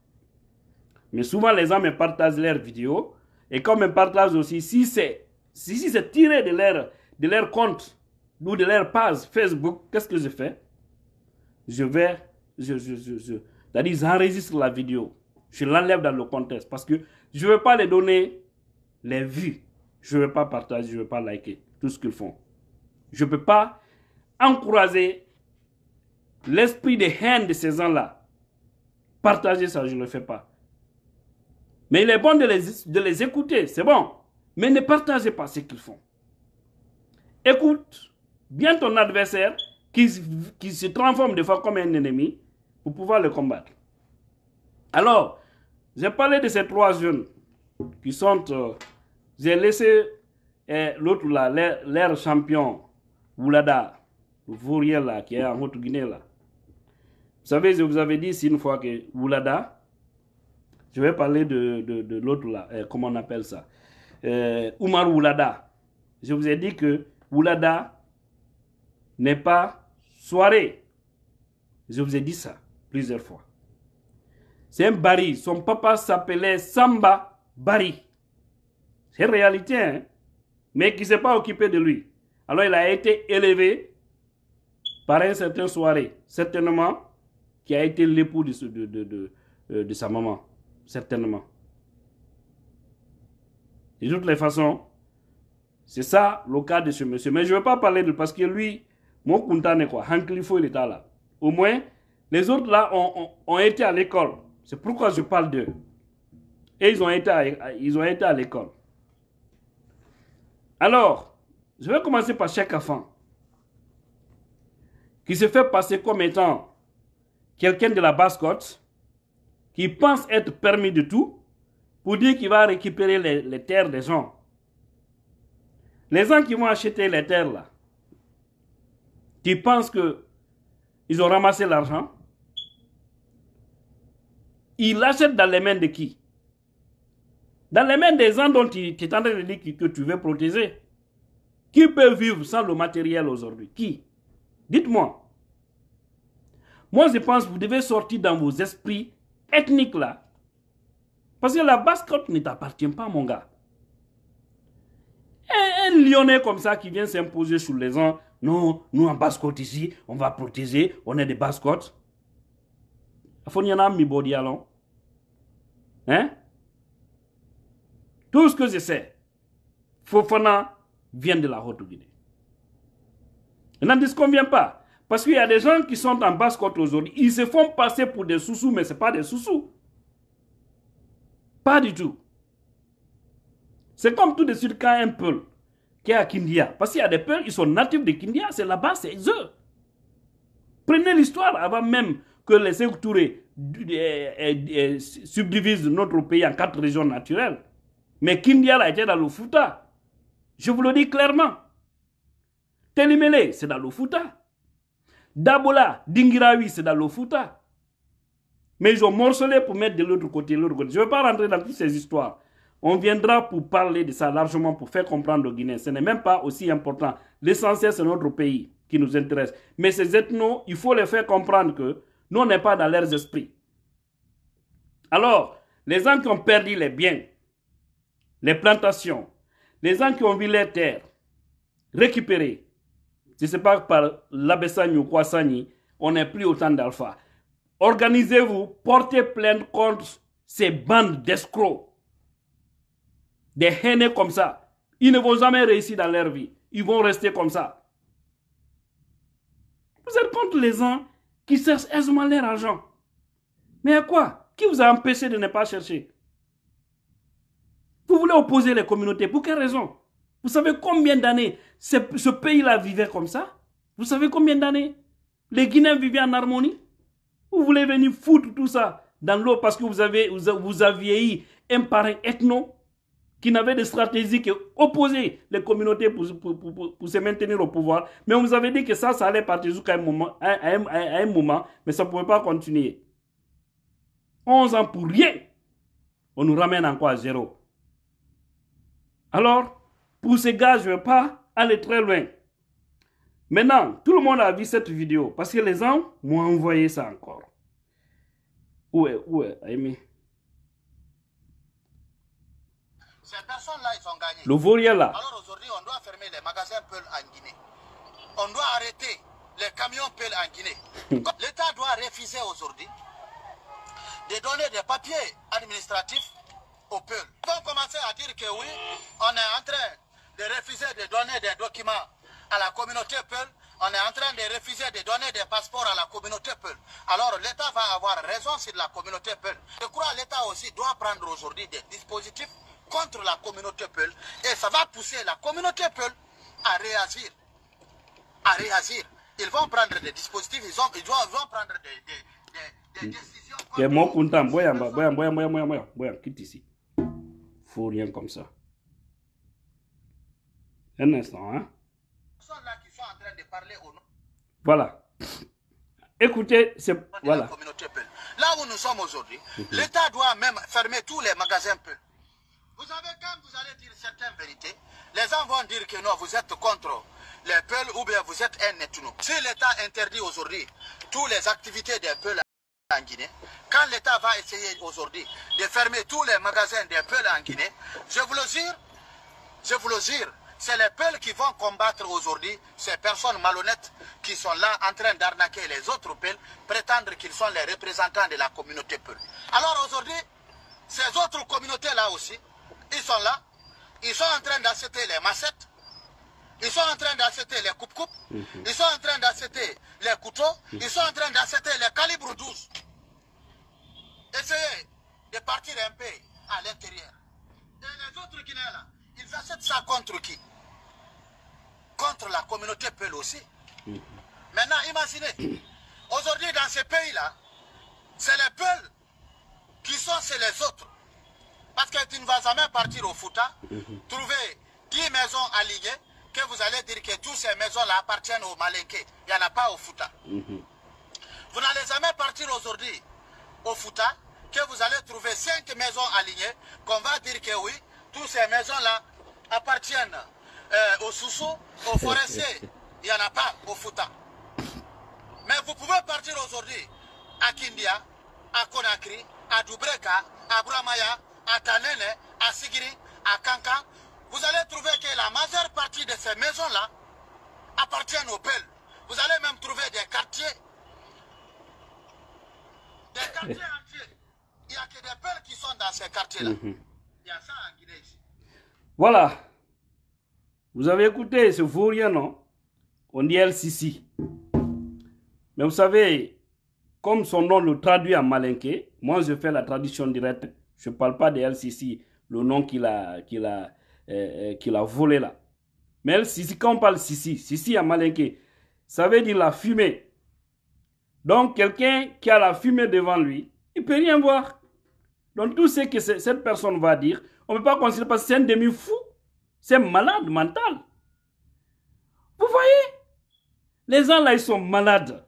Mais souvent, les gens me partagent leurs vidéos. Et quand me partagent aussi, si c'est si, si c'est tiré de leur, de leur compte ou de leur page Facebook, qu'est-ce que je fais Je vais, je, je, je, c'est-à-dire j'enregistre la vidéo. Je l'enlève dans le contexte parce que je ne veux pas les donner les vues je ne vais pas partager, je ne vais pas liker tout ce qu'ils font. Je ne peux pas encourager l'esprit de haine de ces gens-là. Partager ça, je ne le fais pas. Mais il est bon de les, écouter, c'est bon. Mais ne partagez pas ce qu'ils font. Écoute bien ton adversaire qui, se transforme des fois comme un ennemi pour pouvoir le combattre. Alors, j'ai parlé de ces trois jeunes qui sont... Euh, j'ai laissé eh, l'autre là, l'air champion, Oulada, le là, qui est en Haute-Guinée là. Vous savez, je vous avais dit ici une fois que Oulada, je vais parler de, l'autre là, eh, comment on appelle ça eh, Oumar Oulada. Je vous ai dit que Oulada n'est pas soirée. Je vous ai dit ça plusieurs fois. C'est un Bari. Son papa s'appelait Samba Bari. C'est réalité, hein? mais qui ne s'est pas occupé de lui. Alors il a été élevé par un certain soirée, certainement, qui a été l'époux de, de, euh, de, sa maman, certainement. De toutes les façons, c'est ça le cas de ce monsieur. Mais je ne veux pas parler de lui parce que lui, mon est quoi, Hanklifo, il était là. Au moins, les autres là ont, ont été à l'école. C'est pourquoi je parle d'eux. Et ils ont été ils ont été à l'école. Alors, je vais commencer par chaque enfant qui se fait passer comme étant quelqu'un de la basse côte, qui pense être permis de tout, pour dire qu'il va récupérer les, terres des gens. Les gens qui vont acheter les terres là, qui pensent que ont ramassé l'argent, ils l'achètent dans les mains de qui dans les mains des gens dont tu, es en train de dire que, tu veux protéger. Qui peut vivre sans le matériel aujourd'hui Qui Dites-moi. Moi, je pense que vous devez sortir dans vos esprits ethniques là. Parce que la bascotte ne t'appartient pas, mon gars. Un, Lyonnais comme ça qui vient s'imposer sur les gens, non, nous en bascotte ici, on va protéger, on est des bascotes. » Il faut y en mi Hein tout ce que je sais, Fofana vient de la Haute-Guinée. Je n'en disconvient pas. Parce qu'il y a des gens qui sont en basse côte aujourd'hui. Ils se font passer pour des sous mais ce n'est pas des sous Pas du tout. C'est comme tout de suite quand un peuple qui est à Kindia. Parce qu'il y a des peuples, ils sont natifs de Kindia, c'est là-bas, c'est eux. Prenez l'histoire avant même que les Touré eh, eh, eh, subdivisent notre pays en quatre régions naturelles. Mais Kindiala était dans le Je vous le dis clairement. Telimele, c'est dans le Dabola, Dingirawi, c'est dans le Mais ils ont morcelé pour mettre de l'autre côté, l'autre côté. Je ne veux pas rentrer dans toutes ces histoires. On viendra pour parler de ça largement, pour faire comprendre au Guinée. Ce n'est même pas aussi important. L'essentiel, c'est notre pays qui nous intéresse. Mais ces ethnos, il faut les faire comprendre que nous, on n'est pas dans leurs esprits. Alors, les gens qui ont perdu les biens, les plantations, les gens qui ont vu les terres récupérées, je ne sais pas par l'Abessani ou Kwasani, on n'est plus autant d'alpha. Organisez-vous, portez plainte contre ces bandes d'escrocs, des haineux comme ça. Ils ne vont jamais réussir dans leur vie. Ils vont rester comme ça. Vous êtes contre les gens qui cherchent aisément leur argent. Mais à quoi Qui vous a empêché de ne pas chercher vous voulez opposer les communautés. Pour quelle raison Vous savez combien d'années ce, pays-là vivait comme ça Vous savez combien d'années Les Guinéens vivaient en harmonie Vous voulez venir foutre tout ça dans l'eau parce que vous, avez, vous, aviez un parent ethno qui n'avait de stratégie que opposer les communautés pour, se maintenir au pouvoir. Mais on vous avait dit que ça, ça allait partir jusqu'à un moment, un moment, mais ça ne pouvait pas continuer. 11 ans pour rien. On nous ramène encore à zéro. Alors, pour ces gars, je ne vais pas aller très loin. Maintenant, tout le monde a vu cette vidéo parce que les gens m'ont envoyé ça encore. Où est, où est Ces personnes-là, ils ont gagné. Le vaurien là. Alors aujourd'hui, on doit fermer les magasins Peul en Guinée. On doit arrêter les camions Peul en Guinée. L'État doit refuser aujourd'hui de donner des papiers administratifs ils commencer à dire que oui, on est en train de refuser de donner des documents à la communauté Peul, on est en train de refuser de donner des passeports à la communauté Peul. Alors l'État va avoir raison sur la communauté Peul. Je crois que l'État aussi doit prendre aujourd'hui des dispositifs contre la communauté Peul et ça va pousser la communauté Peul à réagir. À réagir. Ils vont prendre des dispositifs, ils, ont, ils, vont, prendre des, des, des, des décisions rien comme ça. Un instant, hein. Voilà. Écoutez, c'est... Voilà. Là où nous sommes aujourd'hui, mhm. l'État doit même fermer tous les magasins peu Vous avez quand vous allez dire certaines vérités, les gens vont dire que non, vous êtes contre les Peuls ou bien vous êtes un nous Si l'État interdit aujourd'hui toutes les activités des Peuls, en Guinée, quand l'État va essayer aujourd'hui de fermer tous les magasins des peuls en Guinée, je vous le jure, je vous le jure, c'est les peuls qui vont combattre aujourd'hui ces personnes malhonnêtes qui sont là en train d'arnaquer les autres peules, prétendre qu'ils sont les représentants de la communauté peule. Alors aujourd'hui, ces autres communautés-là aussi, ils sont là, ils sont en train d'acheter les massettes, ils sont en train d'acheter les coupe coupes mhm. ils sont en train d'acheter les couteaux, mhm. ils sont en train d'acheter les calibres 12. Essayez de partir un pays à l'intérieur. Et les autres Guinéens là, ils achètent ça contre qui Contre la communauté Peul aussi. Mm-hmm. Maintenant, imaginez, mm-hmm. aujourd'hui dans ces pays-là, c'est les Peuls qui sont chez les autres. Parce que tu ne vas jamais partir au Fouta, mm-hmm. trouver 10 maisons à alignées, que vous allez dire que toutes ces maisons-là appartiennent aux Malinké. Il n'y en a pas au Fouta. Vous n'allez jamais partir aujourd'hui au Fouta, que vous allez trouver cinq maisons alignées, qu'on va dire que oui, toutes ces maisons-là appartiennent euh, aux sous aux forestiers. Il n'y en a pas au Fouta. Mais vous pouvez partir aujourd'hui à Kindia, à Conakry, à Dubreka, à Bramaya, à Tanene, à Sigiri, à Kanka. Vous allez trouver que la majeure partie de ces maisons-là appartiennent aux Pelles. Vous allez même trouver des quartiers. Des quartiers entiers. Il n'y a que des pères qui sont dans ces quartiers-là. Mhm. Il y a ça en Guinée Voilà. Vous avez écouté ce rien non On dit LCC. Mais vous savez, comme son nom le traduit en malinqué, moi je fais la traduction directe. Je ne parle pas de LCC, le nom qu'il a, qu'il a, euh, euh, qu'il a volé là. Mais LCC, quand on parle Sisi, Sisi en malinqué, ça veut dire la fumée. Donc quelqu'un qui a la fumée devant lui, il ne peut rien voir. Donc tout ce que cette personne va dire, on ne peut pas considérer parce que c'est un demi-fou. C'est malade mental. Vous voyez Les gens là, ils sont malades.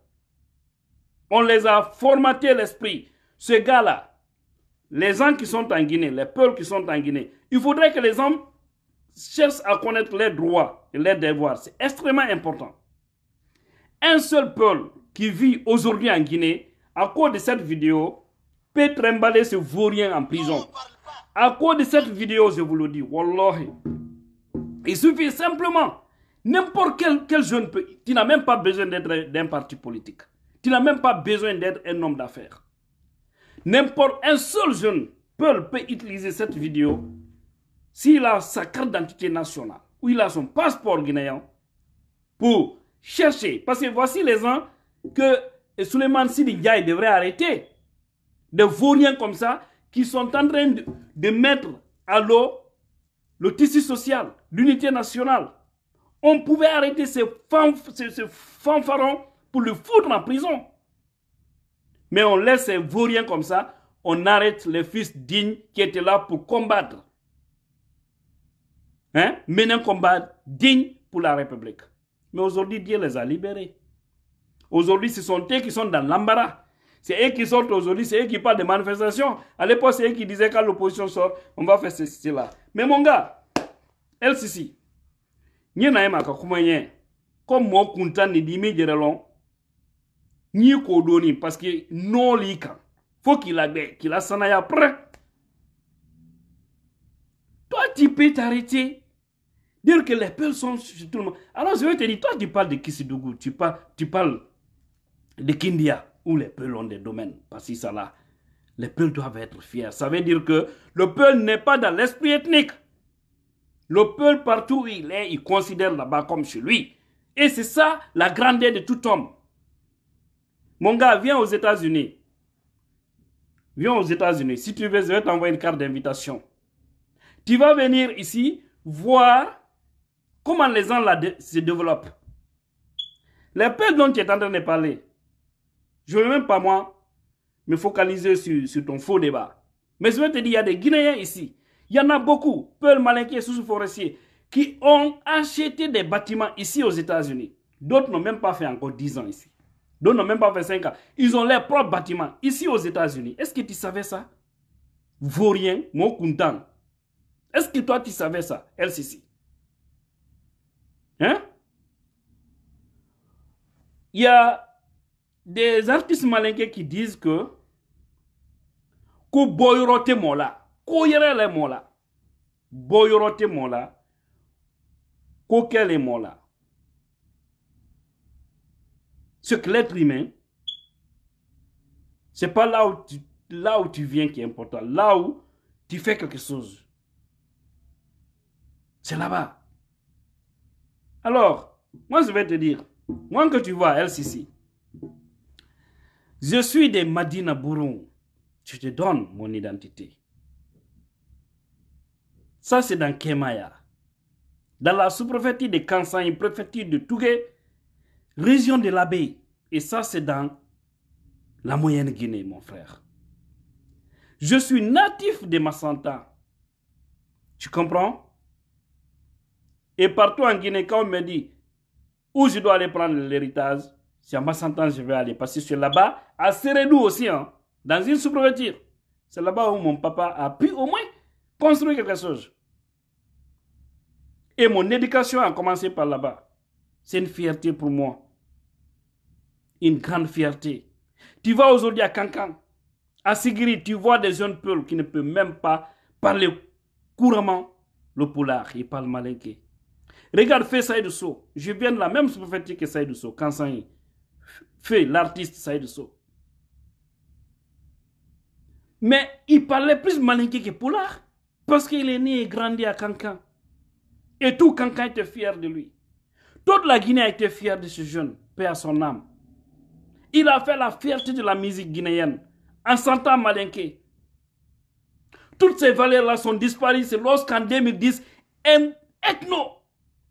On les a formaté l'esprit. Ce gars-là, les gens qui sont en Guinée, les peuples qui sont en Guinée, il faudrait que les hommes cherchent à connaître leurs droits et leurs devoirs. C'est extrêmement important. Un seul peuple qui vit aujourd'hui en Guinée, à cause de cette vidéo, peut trimballer ce vaurien en prison. À cause de cette vidéo, je vous le dis, Wallahi. Il suffit simplement, n'importe quel, quel jeune peut, tu n'as même pas besoin d'être d'un parti politique. Tu n'as même pas besoin d'être un homme d'affaires. N'importe un seul jeune peut, peut utiliser cette vidéo s'il a sa carte d'identité nationale ou il a son passeport guinéen pour chercher. Parce que voici les gens que Suleiman Sidi Ndiaye devrait arrêter des vauriens comme ça, qui sont en train de, mettre à l'eau le tissu social, l'unité nationale. On pouvait arrêter ces, fanf ces, fanfarons pour le foutre en prison. Mais on laisse ces vauriens comme ça, on arrête les fils dignes qui étaient là pour combattre. Hein? Mener un combat digne pour la République. Mais aujourd'hui, Dieu les a libérés. Aujourd'hui, ce sont eux qui sont dans l'embarras. C'est eux qui sortent aujourd'hui, c'est eux qui parlent des manifestations. À l'époque, c'est eux qui disaient quand l'opposition sort, on va faire ceci, là. Mais mon gars, elle, ceci. Nye na de kakumenye. Comme moi, kuntan ni dimi jerelon. Ni kodoni, parce que non il Faut qu'il ait qu'il a après. Toi, tu peux t'arrêter. Dire que les pelles sont sur tout le monde. Alors, je vais te dire, toi, tu parles de Kissidougou, tu parles de Kindia où les peuples ont des domaines. Parce que ça là, les peuples doivent être fiers. Ça veut dire que le peuple n'est pas dans l'esprit ethnique. Le peuple, partout où il est, il considère là-bas comme chez lui. Et c'est ça la grandeur de tout homme. Mon gars, viens aux États-Unis. Viens aux États-Unis. Si tu veux, je vais t'envoyer une carte d'invitation. Tu vas venir ici voir comment les gens se développent. Les peuples dont tu es en train de parler, je ne veux même pas, moi, me focaliser sur, ton faux débat. Mais je veux te dire, il y a des Guinéens ici. Il y en a beaucoup, Peul, Malinquier, sous-forestier, qui ont acheté des bâtiments ici aux États-Unis. D'autres n'ont même pas fait encore 10 ans ici. D'autres n'ont même pas fait 5 ans. Ils ont leurs propres bâtiments ici aux États-Unis. Est-ce que tu savais ça Vaurien, mon content. Est-ce que toi tu savais ça, LCC Hein Il y a des artistes malinqués qui disent que ko ce que l'être humain c'est pas là où tu, là où tu viens qui est important là où tu fais quelque chose c'est là-bas alors moi je vais te dire moi que tu vois LCC je suis de Madina Bourou. Je te donne mon identité. Ça, c'est dans Kemaya. Dans la sous-préfecture de Kansan une préfecture de Tougué, région de l'Abbé. Et ça, c'est dans la moyenne Guinée, mon frère. Je suis natif de Massanta. Tu comprends? Et partout en Guinée, quand on me dit où je dois aller prendre l'héritage, si en ma sentence, je vais aller. passer sur là-bas, à Seredou aussi, hein, dans une sous-préfecture. C'est là-bas où mon papa a pu au moins construire quelque chose. Et mon éducation a commencé par là-bas. C'est une fierté pour moi. Une grande fierté. Tu vas aujourd'hui à Cancan, à Sigiri, tu vois des jeunes peuples qui ne peuvent même pas parler couramment le poulard. Ils parlent malinqué. Regarde, fais saut. Je viens de la même sous-préfecture que ça saut, fait l'artiste Saïd So. Mais il parlait plus malinqué que Poulard parce qu'il est né et grandi à Cancan. Et tout Cancan était fier de lui. Toute la Guinée a été fière de ce jeune, paix à son âme. Il a fait la fierté de la musique guinéenne en sentant malinqué. Toutes ces valeurs-là sont disparues. C'est lorsqu'en 2010, un ethno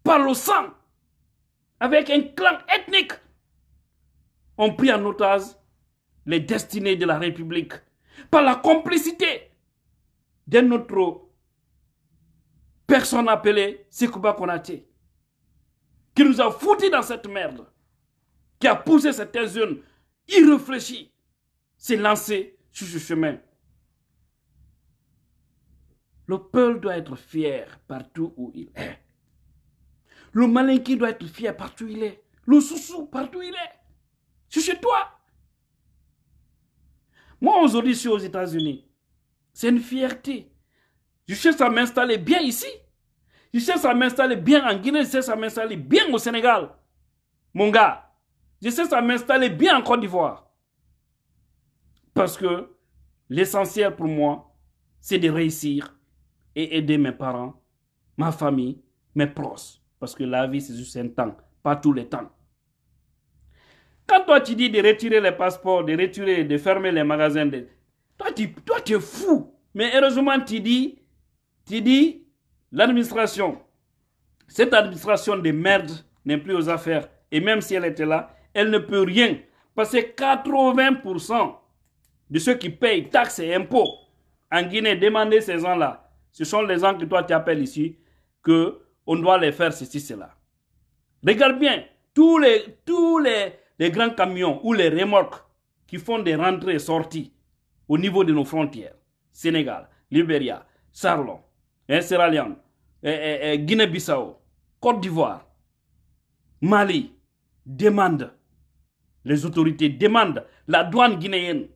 parle au sang avec un clan ethnique ont pris en otage les destinées de la République par la complicité de autre personne appelée Sekouba Konaté, qui nous a foutus dans cette merde, qui a poussé cette zone irréfléchie, s'est lancée sur ce chemin. Le peuple doit être fier partout où il est. Le qui doit être fier partout où il est. Le soussou partout où il est. Je chez toi. Moi, aujourd'hui, je suis aux États-Unis. C'est une fierté. Je cherche à m'installer bien ici. Je cherche à m'installer bien en Guinée. Je cherche à m'installer bien au Sénégal. Mon gars, je cherche à m'installer bien en Côte d'Ivoire. Parce que l'essentiel pour moi, c'est de réussir et aider mes parents, ma famille, mes proches. Parce que la vie, c'est juste un temps, pas tous les temps. Quand toi tu dis de retirer les passeports, de retirer, de fermer les magasins, toi, tu, toi tu es fou. Mais heureusement tu dis, tu dis, l'administration, cette administration de merde n'est plus aux affaires. Et même si elle était là, elle ne peut rien. Parce que 80% de ceux qui payent taxes et impôts en Guinée, demandez ces gens-là. Ce sont les gens que toi tu appelles ici, qu'on doit les faire ceci, cela. Regarde bien, tous les, tous les, les grands camions ou les remorques qui font des rentrées et sorties au niveau de nos frontières, Sénégal, Libéria, Sarlon, hein, Sierra Leone, eh, eh, eh, Guinée-Bissau, Côte d'Ivoire, Mali, demandent, les autorités demandent, la douane guinéenne,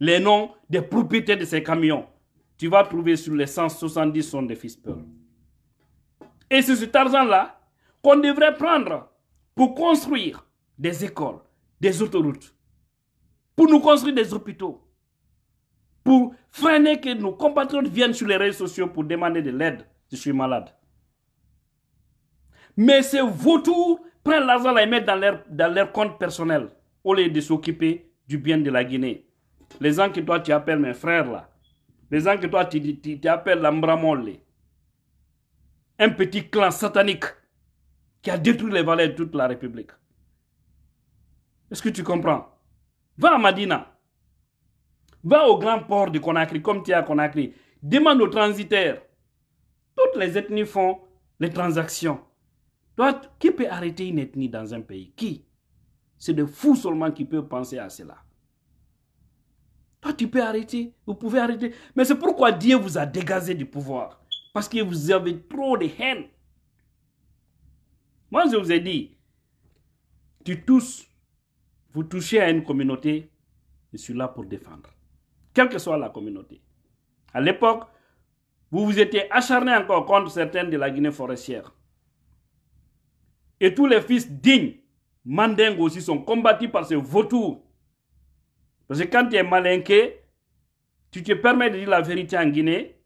les noms des propriétaires de ces camions. Tu vas trouver sur les 170 sont de fils Et c'est cet argent-là qu'on devrait prendre pour construire des écoles, des autoroutes, pour nous construire des hôpitaux, pour freiner que nos compatriotes viennent sur les réseaux sociaux pour demander de l'aide je suis malade. Mais ces vautours prennent l'argent et mettent dans leur, dans compte personnel au lieu de s'occuper du bien de la Guinée. Les gens que toi tu appelles mes frères là, les gens que toi tu, appelles l'Ambramolé, un petit clan satanique qui a détruit les valeurs de toute la République. Est-ce que tu comprends Va à Madina. Va au grand port de Conakry, comme tu es à Conakry. Demande aux transitaires. Toutes les ethnies font les transactions. Toi, qui peut arrêter une ethnie dans un pays Qui C'est des fous seulement qui peuvent penser à cela. Toi, tu peux arrêter. Vous pouvez arrêter. Mais c'est pourquoi Dieu vous a dégazé du pouvoir. Parce que vous avez trop de haine. Moi, je vous ai dit, tu tousses vous touchez à une communauté, je suis là pour défendre. Quelle que soit la communauté. À l'époque, vous vous étiez acharné encore contre certaines de la Guinée forestière. Et tous les fils dignes, mandingues aussi, sont combattus par ce vautour. Parce que quand tu es malinqué, tu te permets de dire la vérité en Guinée,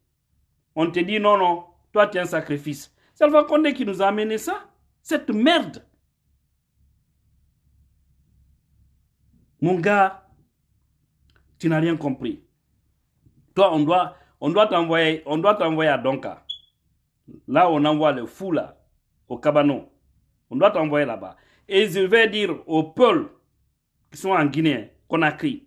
on te dit non, non, toi tu es un sacrifice. C'est le Condé qui nous a amené ça, cette merde. Mon gars, tu n'as rien compris. Toi, on doit, on doit t'envoyer, on doit t'envoyer à Donka. Là, on envoie le fou là, au cabanon. On doit t'envoyer là-bas. Et je vais dire aux peuples qui sont en Guinée, qu'on a crié.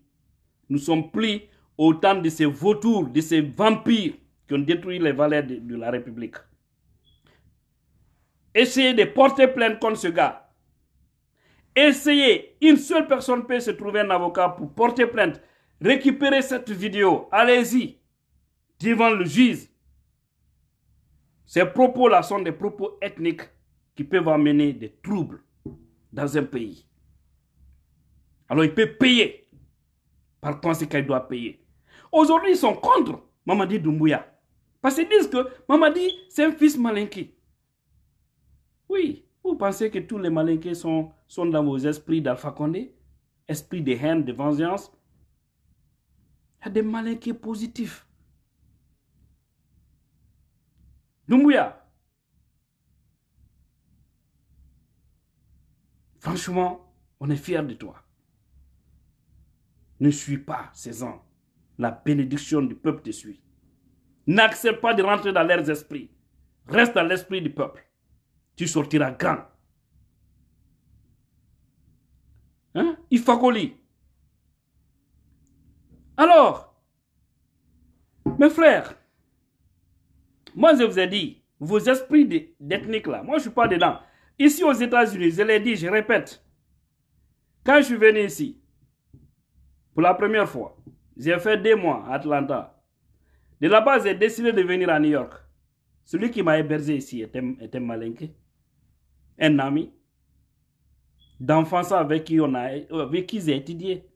nous sommes pris au temps de ces vautours, de ces vampires qui ont détruit les valeurs de la République. Essayez de porter plainte contre ce gars. Essayez, une seule personne peut se trouver un avocat pour porter plainte. Récupérez cette vidéo, allez-y, devant le juge. Ces propos-là sont des propos ethniques qui peuvent amener des troubles dans un pays. Alors il peut payer. Par conséquent, il doit payer. Aujourd'hui, ils sont contre Mamadi Doumbouya. Parce qu'ils disent que Mamadi, c'est un fils malinqui. Oui. Vous pensez que tous les malinqués sont, sont dans vos esprits d'Alpha Condé Esprit de haine, de vengeance Il y a des malinqués positifs. Numbuya, Franchement, on est fiers de toi. Ne suis pas ces ans La bénédiction du peuple te suit. N'accepte pas de rentrer dans leurs esprits. Reste dans l'esprit du peuple tu sortiras grand. Hein? coller. Alors, mes frères, moi je vous ai dit, vos esprits d'ethnique là, moi je suis pas dedans. Ici aux États-Unis, je l'ai dit, je répète, quand je suis venu ici, pour la première fois, j'ai fait deux mois à Atlanta. De là-bas, j'ai décidé de venir à New York. Celui qui m'a hébergé ici était malinqué un ami d'enfance avec qui on a, avec j'ai étudié.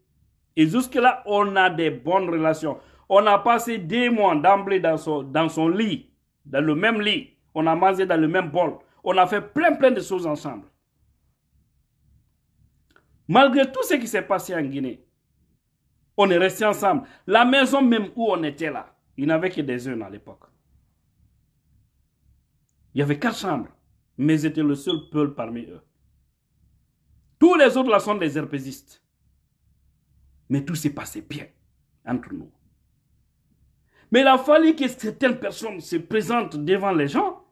Et jusque-là, on a des bonnes relations. On a passé des mois d'emblée dans son, dans son lit, dans le même lit. On a mangé dans le même bol. On a fait plein, plein de choses ensemble. Malgré tout ce qui s'est passé en Guinée, on est resté ensemble. La maison même où on était là, il n'y avait que des jeunes à l'époque. Il y avait quatre chambres mais c'était le seul peuple parmi eux. Tous les autres là sont des herpésistes. Mais tout s'est passé bien entre nous. Mais il a fallu que certaines personnes se présentent devant les gens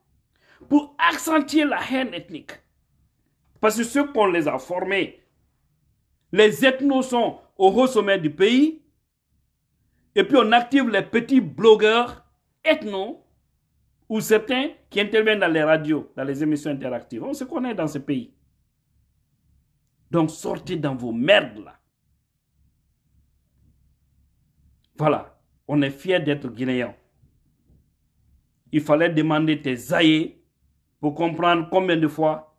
pour accentuer la haine ethnique. Parce que ceux qu'on les a formés, les ethnos sont au haut sommet du pays, et puis on active les petits blogueurs ethnos ou certains qui interviennent dans les radios, dans les émissions interactives. On se connaît dans ce pays. Donc sortez dans vos merdes là. Voilà, on est fier d'être guinéens. Il fallait demander tes aïeux pour comprendre combien de fois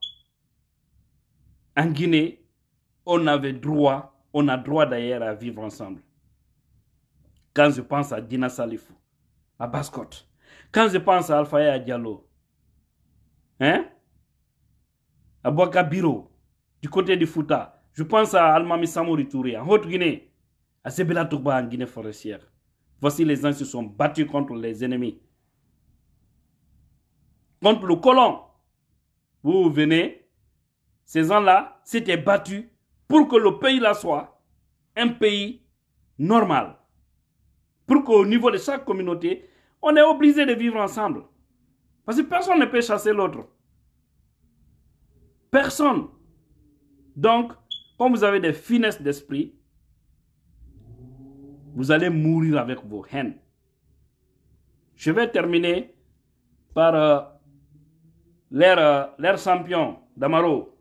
en Guinée, on avait droit, on a droit d'ailleurs à vivre ensemble. Quand je pense à Dina Salifou, à Bascotte, quand je pense à Alpha Diallo, hein, à Biro, du côté du Fouta, je pense à Almami Samori Touré, en Haute-Guinée, à Sebela Tourba en Guinée forestière. Voici les gens qui se sont battus contre les ennemis, contre le colon. Vous venez, ces gens-là s'étaient battus pour que le pays là soit un pays normal. Pour qu'au niveau de chaque communauté, on est obligé de vivre ensemble. Parce que personne ne peut chasser l'autre. Personne. Donc, quand vous avez des finesses d'esprit, vous allez mourir avec vos haines. Je vais terminer par euh, l'ère euh, champion, Damaro.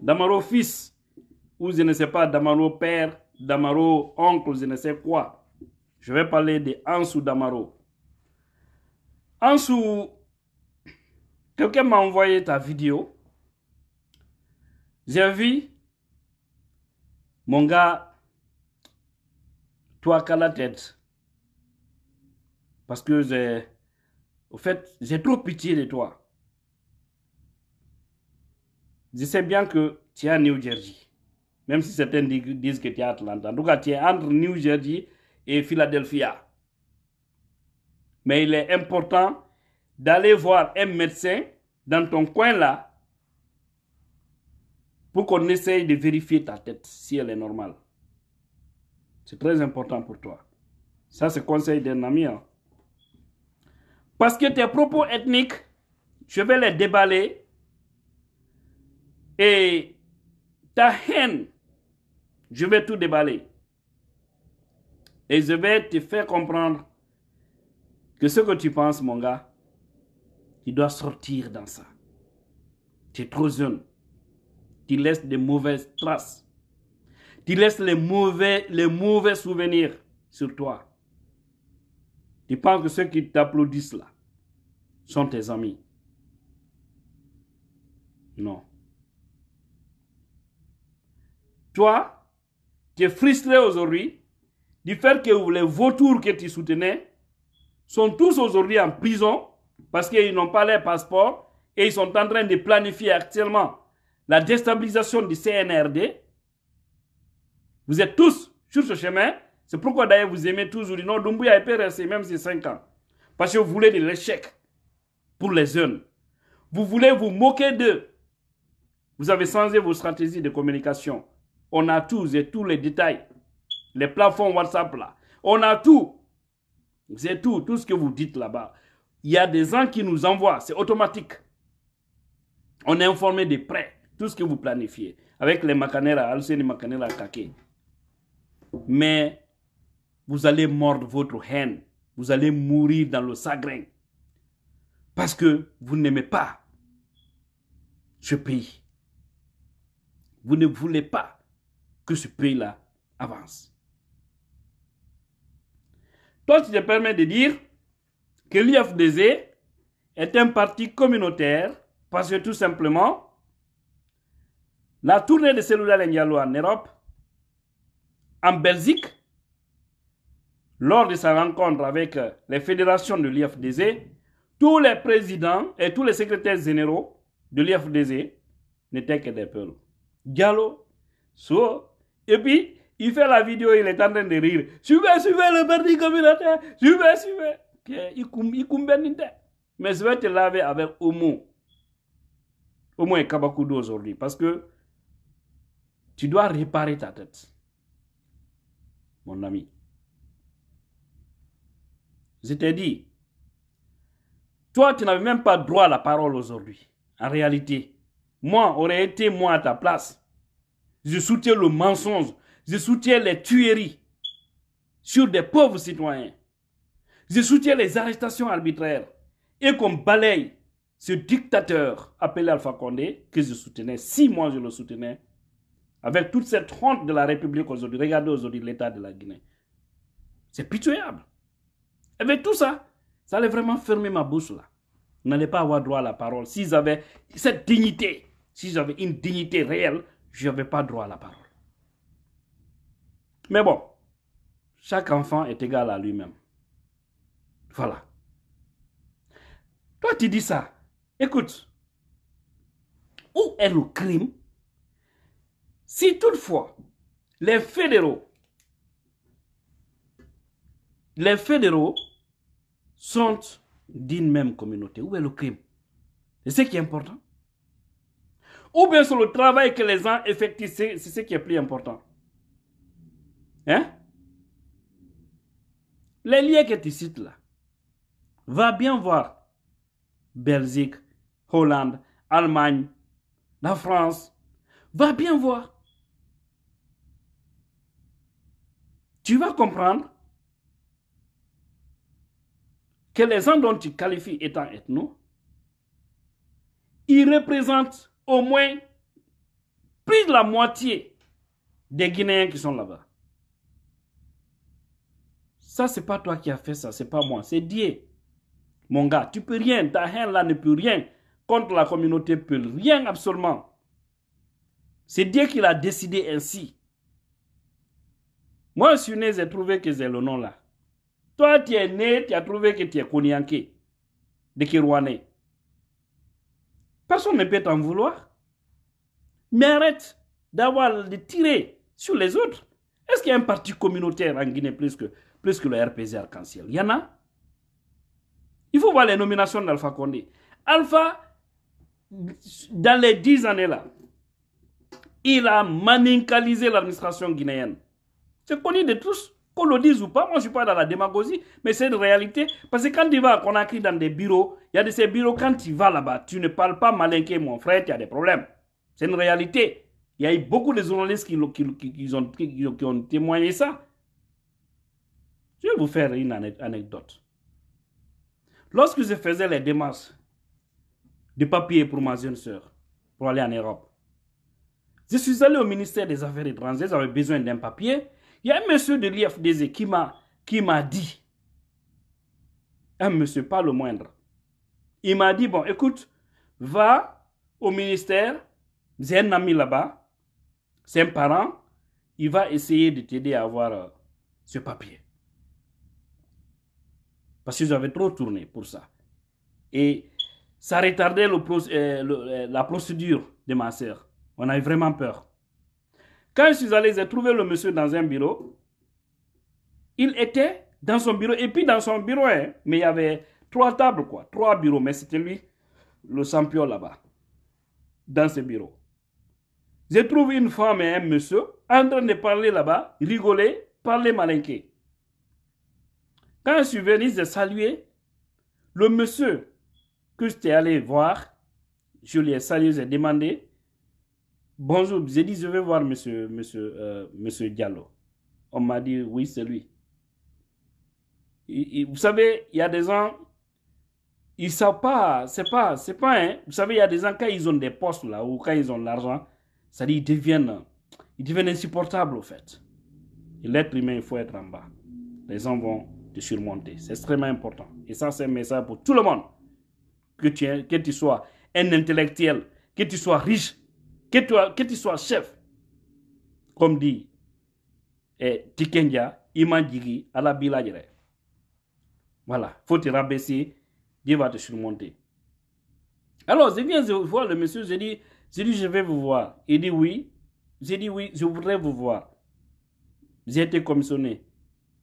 Damaro fils, ou je ne sais pas, Damaro père, Damaro oncle, je ne sais quoi. Je vais parler de Ansou Damaro. Ansou, quelqu'un m'a envoyé ta vidéo. J'ai vu, mon gars, toi qu'à la tête. Parce que j'ai, au fait, j'ai trop pitié de toi. Je sais bien que tu es à New Jersey. Même si certains disent que tu es à Atlanta. En tout cas, tu es entre New Jersey et Philadelphia. Mais il est important d'aller voir un médecin dans ton coin là pour qu'on essaye de vérifier ta tête si elle est normale. C'est très important pour toi. Ça, c'est conseil d'un ami. Hein. Parce que tes propos ethniques, je vais les déballer. Et ta haine, je vais tout déballer. Et je vais te faire comprendre que ce que tu penses, mon gars, tu dois sortir dans ça. Tu es trop jeune. Tu laisses des mauvaises traces. Tu laisses les mauvais, les mauvais souvenirs sur toi. Tu penses que ceux qui t'applaudissent là sont tes amis. Non. Toi, tu es frustré aujourd'hui du fait que les vautours que tu soutenais sont tous aujourd'hui en prison parce qu'ils n'ont pas leur passeport et ils sont en train de planifier actuellement la déstabilisation du CNRD. Vous êtes tous sur ce chemin. C'est pourquoi d'ailleurs vous aimez toujours dire non, Dumbuya est resté même ces 5 ans. Parce que vous voulez de l'échec pour les jeunes. Vous voulez vous moquer d'eux. Vous avez changé vos stratégies de communication. On a tous et tous les détails les plafonds WhatsApp là. On a tout. C'est tout, tout ce que vous dites là-bas. Il y a des gens qui nous envoient, c'est automatique. On est informé de près, tout ce que vous planifiez, avec les macanères, Alcine macanera Kaké. Mais vous allez mordre votre haine, vous allez mourir dans le sagrin, parce que vous n'aimez pas ce pays. Vous ne voulez pas que ce pays-là avance qui je permet de dire que l'IFDZ est un parti communautaire parce que tout simplement, la tournée de Cellula en Europe, en Belgique, lors de sa rencontre avec les fédérations de l'IFDZ, tous les présidents et tous les secrétaires généraux de l'IFDZ n'étaient que des peuples. Diallo, So, et puis il fait la vidéo, il est en train de rire. Suivez, suivez le parti communautaire. Suivez, suivez. suivre. il ben Mais je vais te laver avec Omo. Omo et Kabakudo aujourd'hui. Parce que tu dois réparer ta tête. Mon ami. Je t'ai dit. Toi, tu n'avais même pas droit à la parole aujourd'hui. En réalité, moi, aurais été moi à ta place. Je soutiens le mensonge. Je soutiens les tueries sur des pauvres citoyens. Je soutiens les arrestations arbitraires et qu'on balaye ce dictateur appelé Alpha Condé, que je soutenais, si moi je le soutenais, avec toute cette honte de la République aujourd'hui. Regardez aujourd'hui l'état de la Guinée. C'est pitoyable. Avec tout ça, ça allait vraiment fermer ma bouche là. Je pas avoir droit à la parole. S'ils avaient cette dignité, si j'avais une dignité réelle, je n'avais pas droit à la parole. Mais bon, chaque enfant est égal à lui-même. Voilà. Toi, tu dis ça. Écoute, où est le crime si toutefois les fédéraux, les fédéraux sont d'une même communauté Où est le crime C'est ce qui est important. Ou bien sur le travail que les gens effectuent, c'est ce qui est plus important. Hein? Les liens que tu cites là, va bien voir Belgique, Hollande, Allemagne, la France. Va bien voir. Tu vas comprendre que les gens dont tu qualifies étant ethno, ils représentent au moins plus de la moitié des Guinéens qui sont là-bas. Ça, c'est pas toi qui as fait ça, c'est pas moi, c'est Dieu. Mon gars, tu peux rien, ta haine là ne peut rien. Contre la communauté, peut rien absolument. C'est Dieu qui l'a décidé ainsi. Moi, je suis né, j'ai trouvé que c'est le nom là. Toi, tu es né, tu as trouvé que tu es Konyanké, de Personne ne peut t'en vouloir. Mais arrête d'avoir de tirer sur les autres. Est-ce qu'il y a un parti communautaire en Guinée plus que plus que le RPZ arc-en-ciel. Il y en a. Il faut voir les nominations d'Alpha Condé. Alpha, dans les dix années-là, il a manicalisé l'administration guinéenne. C'est connu de tous, qu'on le dise ou pas. Moi, je ne suis pas dans la démagogie, mais c'est une réalité. Parce que quand tu vas qu'on a écrit dans des bureaux, il y a de ces bureaux, quand tu vas là-bas, tu ne parles pas malinqué, mon frère, tu as des problèmes. C'est une réalité. Il y a eu beaucoup de journalistes qui, qui, ont témoigné ça. Je vais vous faire une anecdote. Lorsque je faisais les démarches de papier pour ma jeune soeur pour aller en Europe, je suis allé au ministère des Affaires étrangères, j'avais besoin d'un papier. Il y a un monsieur de l'IFDZ qui m'a dit, un monsieur, pas le moindre, il m'a dit, bon, écoute, va au ministère, j'ai un ami là-bas, c'est un parent, il va essayer de t'aider à avoir euh, ce papier. Parce qu'ils avaient trop tourné pour ça. Et ça retardait euh, euh, la procédure de ma sœur. On avait vraiment peur. Quand je suis allé, j'ai trouvé le monsieur dans un bureau. Il était dans son bureau. Et puis dans son bureau, hein, mais il y avait trois tables, quoi. Trois bureaux. Mais c'était lui, le champion là-bas. Dans ce bureau. J'ai trouvé une femme et un monsieur en train de parler là-bas, rigoler, parler malinqué. Quand je suis venu, se saluer, Le monsieur que j'étais allé voir, je ai salué, j'ai demandé Bonjour, j'ai dit Je vais voir monsieur, monsieur, euh, monsieur Diallo. On m'a dit Oui, c'est lui. vous savez, il y a des gens, ils ne savent pas, c'est pas, c'est pas, hein. Vous savez, il y a des gens, quand ils ont des postes là, ou quand ils ont l'argent, ça dit, ils deviennent, ils deviennent insupportables, au fait. L'être humain, il faut être en bas. Les gens vont de surmonter. C'est extrêmement important. Et ça, c'est un message pour tout le monde. Que tu, que tu sois un intellectuel, que tu sois riche, que tu, que tu sois chef. Comme dit eh, à la Alabila Voilà, faut te rabaisser, Dieu va te surmonter. Alors, je viens voir le monsieur, je dis, je dis, je vais vous voir. Il dit oui. J'ai dit oui, je voudrais vous voir. J'ai été commissionné.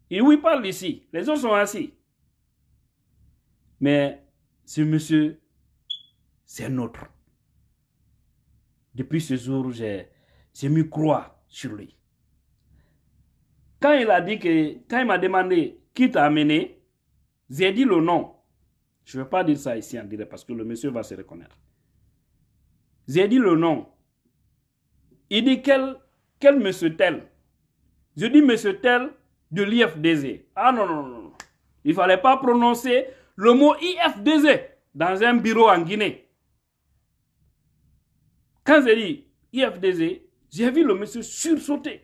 Il oui, parle ici, les autres sont assis. Mais ce monsieur, c'est notre Depuis ce jour, j'ai mis croix sur lui. Quand il a dit que, quand il m'a demandé qui t'a amené, j'ai dit le nom. Je ne vais pas dire ça ici en direct parce que le monsieur va se reconnaître. J'ai dit le nom. Il dit quel, quel monsieur tel. Je dis monsieur tel, de l'IFDZ. Ah non, non, non. Il ne fallait pas prononcer le mot IFDZ dans un bureau en Guinée. Quand j'ai dit IFDZ, j'ai vu le monsieur sursauter.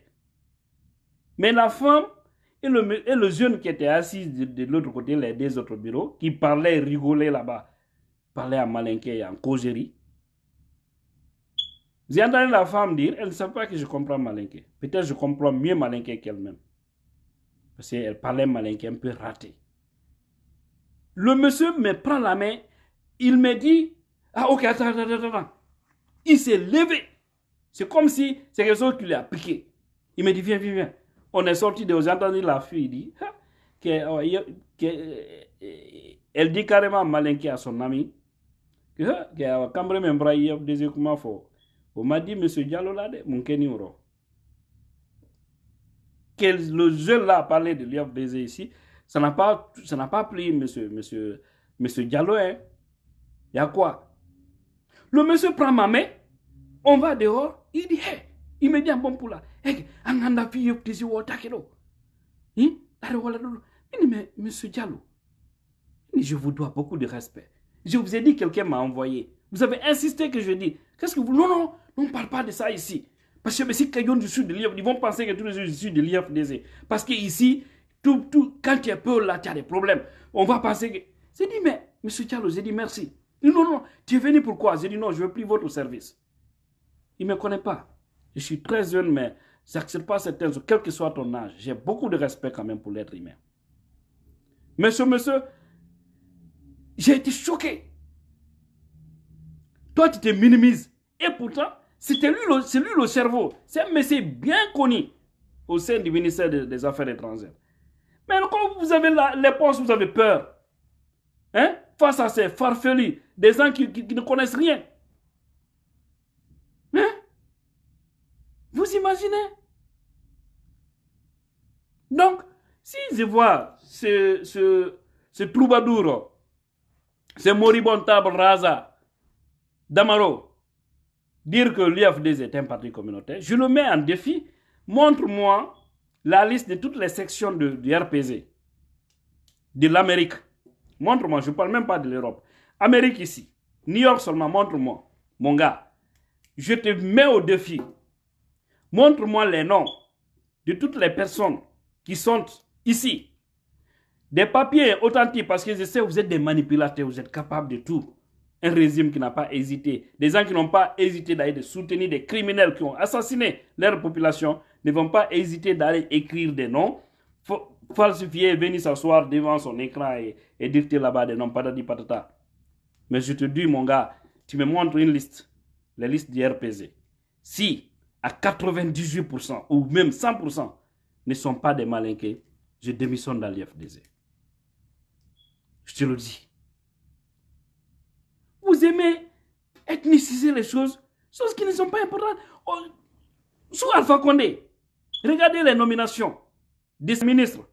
Mais la femme et le, et le jeune qui était assis de, l'autre côté, les deux autres bureaux, qui parlait, rigolaient là-bas, parlaient en malinqué et en causerie. J'ai entendu la femme dire, elle ne sait pas que je comprends malinqué. Peut-être je comprends mieux malinqué qu'elle-même. Parce qu'elle parlait malinquée, un peu raté. Le monsieur me prend la main, il me dit, ah ok, attends, attends, attends, Il s'est levé. C'est comme si c'est quelque chose qui lui a piqué. Il me dit, viens, viens, viens. On est sorti de, j'ai entendu la fille, ah, oh, il dit, que, euh, elle dit carrément malinqué à son ami, que, ah, que, ah, quand même, il y a des écoulements On m'a dit, monsieur Diallo, là, mon kenny, que le jeu là a parlé de avoir baiser ici, ça n'a pas, ça n'a pas pris monsieur, monsieur, monsieur Diallo. Hein. Il y a quoi Le monsieur prend ma main, on va dehors, il dit, hey, il me dit un bon là, hey, anganda fi tisi wo takelo. Hein? mais monsieur Diallo, je vous dois beaucoup de respect. Je vous ai dit, quelqu'un m'a envoyé. Vous avez insisté que je dis, qu'est-ce que vous... Non, non, on ne parle pas de ça ici. Parce que si quelqu'un du sud de l'IFDC, ils vont penser que tous les sud de l'IFDZ. Parce qu'ici, tout, tout, quand tu es peur, là, tu as des problèmes. On va penser que. J'ai dit, mais, monsieur Tchalo, j'ai dit merci. Non, non, tu es venu pourquoi J'ai dit, non, je veux plus votre service. Il ne me connaît pas. Je suis très jeune, mais je n'accepte pas certains, quel que soit ton âge. J'ai beaucoup de respect quand même pour l'être humain. Monsieur, monsieur, j'ai été choqué. Toi, tu te minimises. Et pourtant, c'était lui, c'est lui le cerveau. C'est un monsieur bien connu au sein du ministère des, Affaires étrangères. Mais quand vous avez la, les vous avez peur. Hein, face à ces farfelus, des gens qui, ne connaissent rien. Hein? Vous imaginez Donc, si je vois ce, ce, ce troubadour, ce moribondable Raza, Damaro, dire que l'UFD est un parti communautaire, je le mets en défi. Montre-moi la liste de toutes les sections de, du RPZ, de l'Amérique. Montre-moi, je ne parle même pas de l'Europe. Amérique ici, New York seulement, montre-moi, mon gars. Je te mets au défi. Montre-moi les noms de toutes les personnes qui sont ici. Des papiers authentiques, parce que je sais, que vous êtes des manipulateurs, vous êtes capables de tout un régime qui n'a pas hésité, des gens qui n'ont pas hésité d'aller soutenir des criminels qui ont assassiné leur population, ne vont pas hésiter d'aller écrire des noms, falsifier, venir s'asseoir devant son écran et, dire là-bas des noms, patati patata. Mais je te dis, mon gars, tu me montres une liste, la liste du RPZ. Si à 98% ou même 100% ne sont pas des malinqués, je démissionne dans l'IFDZ. Je te le dis aimer, aimez ethniciser les choses, choses qui ne sont pas importantes. Oh, sous Alpha Condé, regardez les nominations des ministres.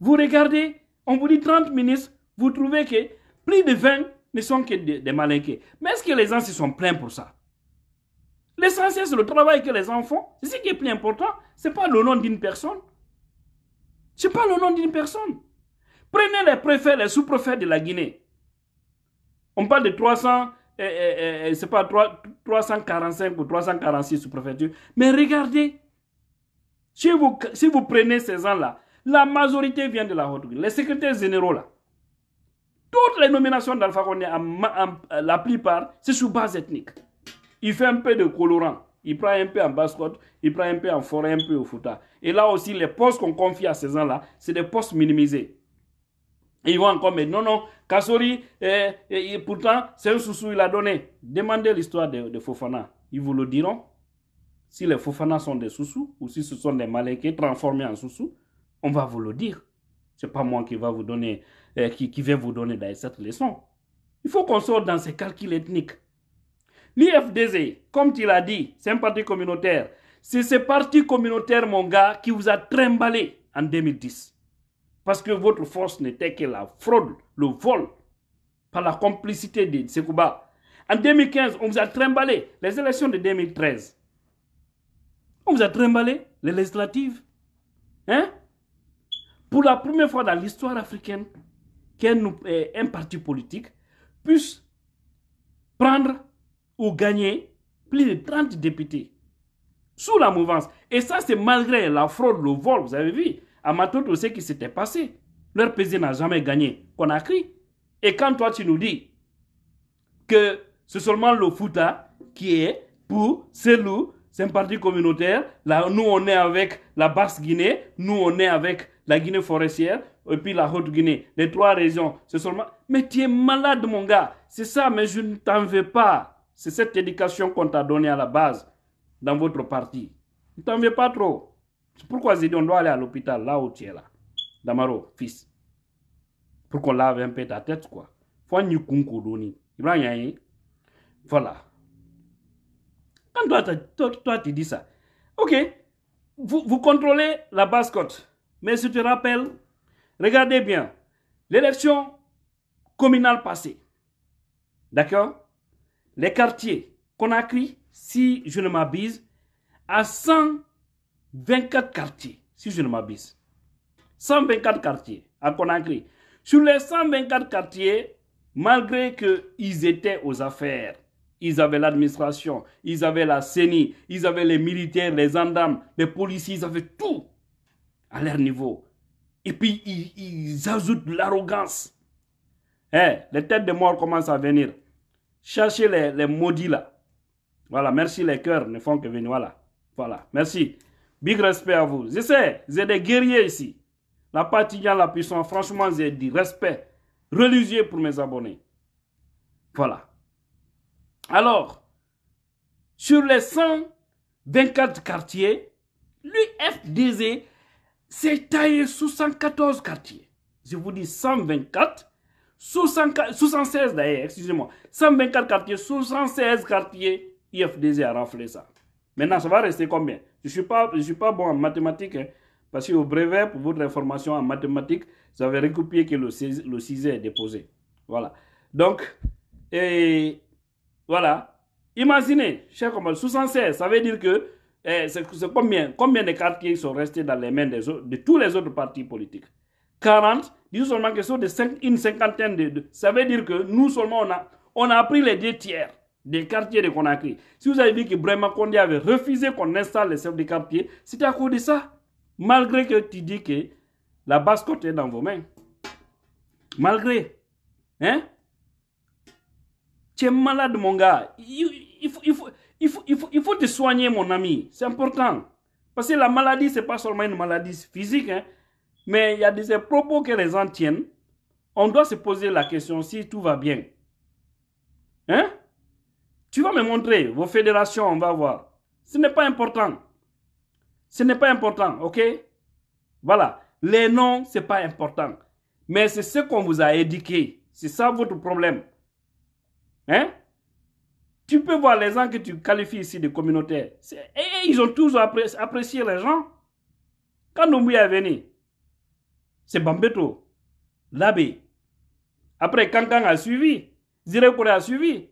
Vous regardez, on vous dit 30 ministres, vous trouvez que plus de 20 ne sont que des, malinqués. Mais est-ce que les gens se sont plaints pour ça L'essentiel, c'est le travail que les gens font. C'est ce qui est plus important. Ce n'est pas le nom d'une personne. Ce n'est pas le nom d'une personne. Prenez les préfets, les sous-préfets de la Guinée. On parle de 300, euh, euh, euh, c'est pas 345 ou 346 sous-préfectures. Mais regardez, si vous, si vous prenez ces gens-là, la majorité vient de la haute Les secrétaires généraux, là, toutes les nominations d'Alpha Condé, la plupart, c'est sous base ethnique. Il fait un peu de colorant. Il prend un peu en basse-côte, il prend un peu en forêt, un peu au futa. Et là aussi, les postes qu'on confie à ces gens-là, c'est des postes minimisés. ils vont encore mais non, non, Kassori, eh, eh, eh, pourtant, c'est un sous il a donné. Demandez l'histoire de, Fofana. Ils vous le diront. Si les Fofana sont des sous ou si ce sont des maléqués transformés en sous on va vous le dire. Ce n'est pas moi qui va vous donner, qui, qui vais vous donner cette leçon. Il faut qu'on sorte dans ces calculs ethniques. L'IFDZ, comme tu l'as dit, c'est un parti communautaire. C'est ce parti communautaire, mon gars, qui vous a trimballé en 2010. Parce que votre force n'était que la fraude, le vol, par la complicité de Sekouba. En 2015, on vous a trimballé les élections de 2013. On vous a trimballé les législatives. Hein? Pour la première fois dans l'histoire africaine, qu'un euh, parti politique puisse prendre ou gagner plus de 30 députés sous la mouvance. Et ça, c'est malgré la fraude, le vol, vous avez vu. À sais ce qui s'était passé. Leur pays n'a jamais gagné. Qu'on a crié. Et quand toi, tu nous dis que c'est seulement le Fouta qui est pour loup c'est un parti communautaire. Là, nous, on est avec la Basse-Guinée, nous, on est avec la Guinée forestière, et puis la Haute-Guinée. Les trois régions, c'est seulement... Mais tu es malade, mon gars. C'est ça, mais je ne t'en veux pas. C'est cette éducation qu'on t'a donnée à la base dans votre parti. Ne t'en veux pas trop pourquoi j'ai on doit aller à l'hôpital, là où tu es là. Damaro, fils. Pour qu'on lave un peu ta tête, quoi. Faut ni kunkodoni. Voilà. Quand toi, tu dis ça, ok, vous, contrôlez la basse côte Mais si tu te rappelles, regardez bien, l'élection communale passée, d'accord Les quartiers, qu'on a cri, si je ne m'abuse, à 100 24 quartiers, si je ne m'abuse. 124 quartiers à Conakry. Sur les 124 quartiers, malgré qu'ils étaient aux affaires, ils avaient l'administration, ils avaient la CENI, ils avaient les militaires, les gendarmes, les policiers, ils avaient tout à leur niveau. Et puis, ils, ajoutent l'arrogance. Hein, les têtes de mort commencent à venir. Cherchez les, les maudits là. Voilà, merci, les cœurs ne font que venir. Voilà, voilà, merci. Big respect à vous. Je sais, j'ai des guerriers ici. La patine, la puissance, franchement, j'ai dit respect religieux pour mes abonnés. Voilà. Alors, sur les 124 quartiers, l'UFDZ s'est taillé 74 quartiers. Je vous dis 124, 64, 76 d'ailleurs, excusez-moi, 124 quartiers, 76 quartiers, UFDZ a raflé ça. Maintenant, ça va rester combien je ne suis, pas, je suis pas bon en mathématiques. Hein, parce parce au brevet, pour votre information en mathématiques, vous avez recopié que le, le 6 est déposé. Voilà. Donc, et voilà. Imaginez, cher sous 76, ça veut dire que eh, c'est combien, combien de cartes qui sont restées dans les mains des de tous les autres partis politiques 40, disons seulement que sont de une cinquantaine de, Ça veut dire que nous seulement, on a, on a pris les deux tiers des quartiers de Conakry. Si vous avez vu que Brema Kondé avait refusé qu'on installe les chefs de quartier, c'était à cause de ça. Malgré que tu dis que la basse côte est dans vos mains. Malgré. Hein? Tu es malade, mon gars. Il, faut, te soigner, mon ami. C'est important. Parce que la maladie, ce n'est pas seulement une maladie physique. Hein? Mais il y a des propos que les gens tiennent. On doit se poser la question si tout va bien. Hein? Tu vas me montrer vos fédérations, on va voir. Ce n'est pas important. Ce n'est pas important, ok Voilà. Les noms, ce n'est pas important. Mais c'est ce qu'on vous a éduqué. C'est ça votre problème. Hein Tu peux voir les gens que tu qualifies ici de communautaires. Et, ils ont toujours apprécié, les gens. Quand y est venu, c'est Bambeto, l'abbé. Après, Kankan a suivi, Zirekore a suivi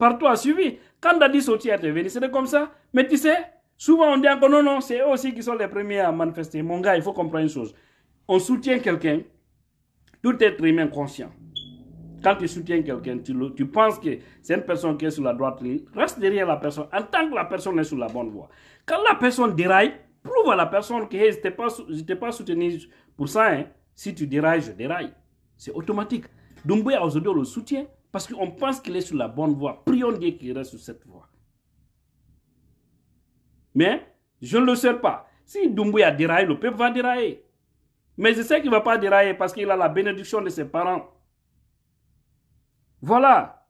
partout a suivi. Quand dit Soti est venu. c'était comme ça. Mais tu sais, souvent on dit encore non, non, c'est eux aussi qui sont les premiers à manifester. Mon gars, il faut comprendre une chose. On soutient quelqu'un, tout être humain conscient. Quand tu soutiens quelqu'un, tu, penses que c'est une personne qui est sur la droite reste derrière la personne en tant que la personne est sur la bonne voie. Quand la personne déraille, prouve à la personne que je ne t'ai pas soutenu pour ça. Hein. Si tu dérailles, je déraille. C'est automatique. Dumbuya aujourd'hui le soutien. Parce qu'on pense qu'il est sur la bonne voie. Prions Dieu qu'il reste sur cette voie. Mais je ne le sais pas. Si Doumbouya déraille, le peuple va dérailler. Mais je sais qu'il ne va pas dérailler parce qu'il a la bénédiction de ses parents. Voilà.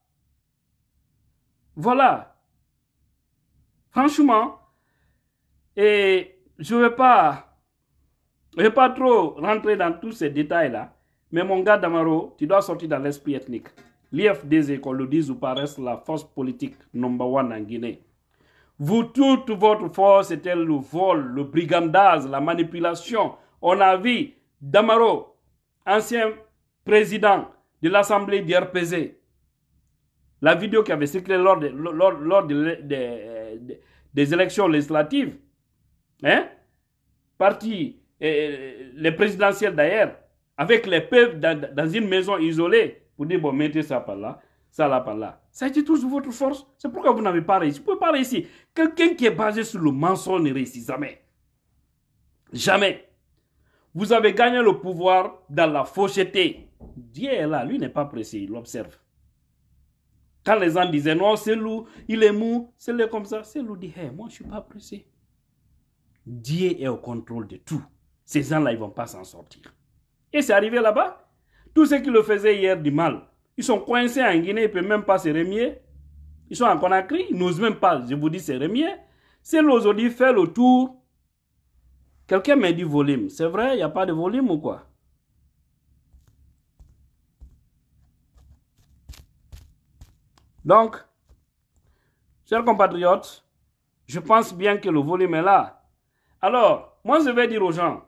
Voilà. Franchement, et je ne vais pas, vais pas trop rentrer dans tous ces détails-là. Mais mon gars Damaro, tu dois sortir dans l'esprit ethnique l'IFDZ qu'on le dise ou paraisse la force politique number one en Guinée. Vous, toute votre force était le vol, le brigandage, la manipulation. On a vu Damaro, ancien président de l'Assemblée du la vidéo qui avait circulé lors, des élections législatives, hein? parti, euh, les présidentielles d'ailleurs, avec les peuples dans une maison isolée, vous dites, bon, mettez ça par là, ça là par là. Ça dit toujours votre force. C'est pourquoi vous n'avez pas réussi. Vous pouvez pas réussir. Quelqu'un qui est basé sur le mensonge ne réussit jamais. Jamais. Vous avez gagné le pouvoir dans la faucheté. Dieu est là, lui n'est pas pressé, il l'observe. Quand les gens disaient, non, c'est loup, il est mou, c'est le comme ça, c'est loup dit, hey, moi je ne suis pas pressé. Dieu est au contrôle de tout. Ces gens-là, ils ne vont pas s'en sortir. Et c'est arrivé là-bas. Tous ceux qui le faisaient hier du mal, ils sont coincés en Guinée, ils ne peuvent même pas se remier. Ils sont en Conakry, ils n'osent même pas, je vous dis, se remier. C'est l'aujourd'hui fait le tour. Quelqu'un m'a dit volume. C'est vrai, il n'y a pas de volume ou quoi Donc, chers compatriotes, je pense bien que le volume est là. Alors, moi je vais dire aux gens,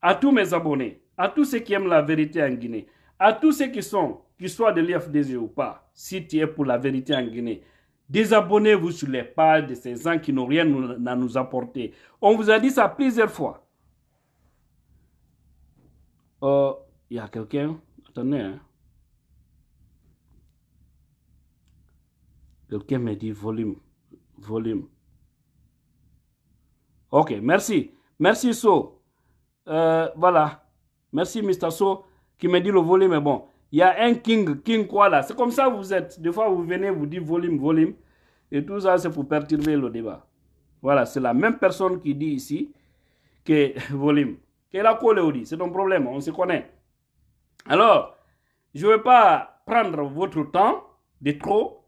à tous mes abonnés, à tous ceux qui aiment la vérité en Guinée, à tous ceux qui sont, qu'ils soient de l'IFDG ou pas, si tu es pour la vérité en Guinée, désabonnez-vous sur les pages de ces gens qui n'ont rien à nous apporter. On vous a dit ça plusieurs fois. Oh, il y a quelqu'un. Attendez. Hein. Quelqu'un me dit volume. Volume. Ok, merci. Merci, So. Euh, voilà. Merci, Mr. So, qui me dit le volume, mais bon. Il y a un king, king quoi là C'est comme ça vous êtes. Des fois, vous venez, vous dites volume, volume. Et tout ça, c'est pour perturber le débat. Voilà, c'est la même personne qui dit ici que volume. Qu'elle a dit, c'est ton problème, on se connaît. Alors, je ne vais pas prendre votre temps de trop.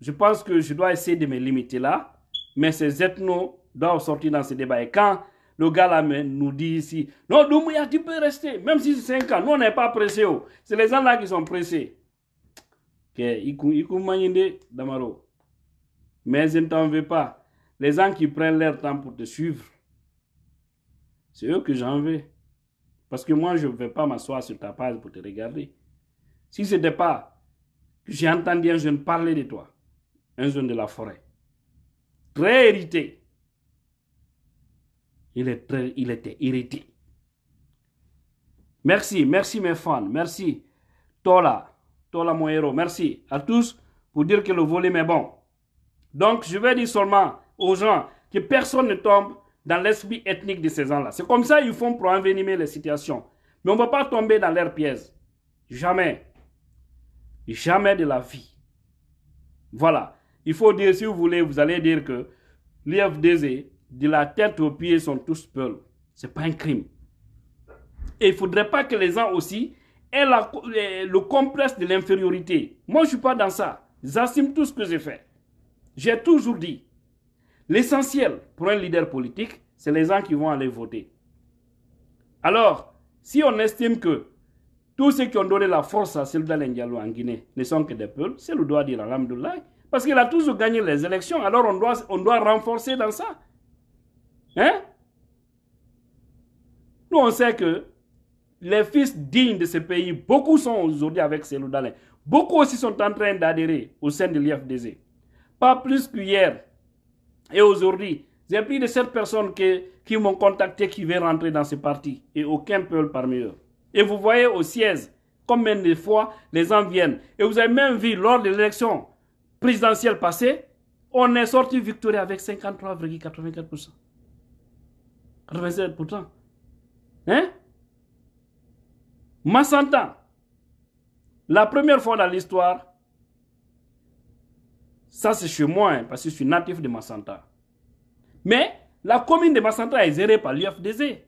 Je pense que je dois essayer de me limiter là. Mais ces ethnos doivent sortir dans ce débat. Et quand le gars là nous dit ici, non, Doumbouya, tu peux rester, même si c'est 5 ans. Nous, on n'est pas pressé. Oh. C'est les gens là qui sont pressés. Damaro. Mais je ne t'en veux pas. Les gens qui prennent leur temps pour te suivre, c'est eux que j'en veux. Parce que moi, je ne vais pas m'asseoir sur ta page pour te regarder. Si ce n'était pas que j'ai entendu un jeune parler de toi, un jeune de la forêt, très hérité, il, il était irrité. Merci, merci mes fans, merci. Tola, Tola mon héros, merci à tous pour dire que le volume est bon. Donc, je vais dire seulement aux gens que personne ne tombe dans l'esprit ethnique de ces gens-là. C'est comme ça qu'ils font pour envenimer les situations. Mais on ne va pas tomber dans leur pièce. Jamais. Jamais de la vie. Voilà. Il faut dire, si vous voulez, vous allez dire que l'IFDZ de la tête aux pieds sont tous peuls. Ce n'est pas un crime. Et il ne faudrait pas que les gens aussi aient eh, le complexe de l'infériorité. Moi, je ne suis pas dans ça. J'assume tout ce que j'ai fait. J'ai toujours dit, l'essentiel pour un leader politique, c'est les gens qui vont aller voter. Alors, si on estime que tous ceux qui ont donné la force à Seldal Ndiallo en Guinée ne sont que des peuls, c'est le doigt de l'âme. Parce qu'il a toujours gagné les élections, alors on doit, on doit renforcer dans ça. Hein? Nous, on sait que les fils dignes de ce pays, beaucoup sont aujourd'hui avec ces Loudalais. Beaucoup aussi sont en train d'adhérer au sein de l'IFDZ. Pas plus qu'hier et aujourd'hui. J'ai plus de sept personnes qui m'ont contacté qui veulent rentrer dans ce parti et aucun peuple parmi eux. Et vous voyez au siège combien de fois les gens viennent. Et vous avez même vu lors de l'élection présidentielle passée, on est sorti victorieux avec 53,84% pourtant. Hein? Massanta. la première fois dans l'histoire, ça c'est chez moi, hein, parce que je suis natif de Massanta. Mais la commune de Massanta est gérée par l'UFDZ.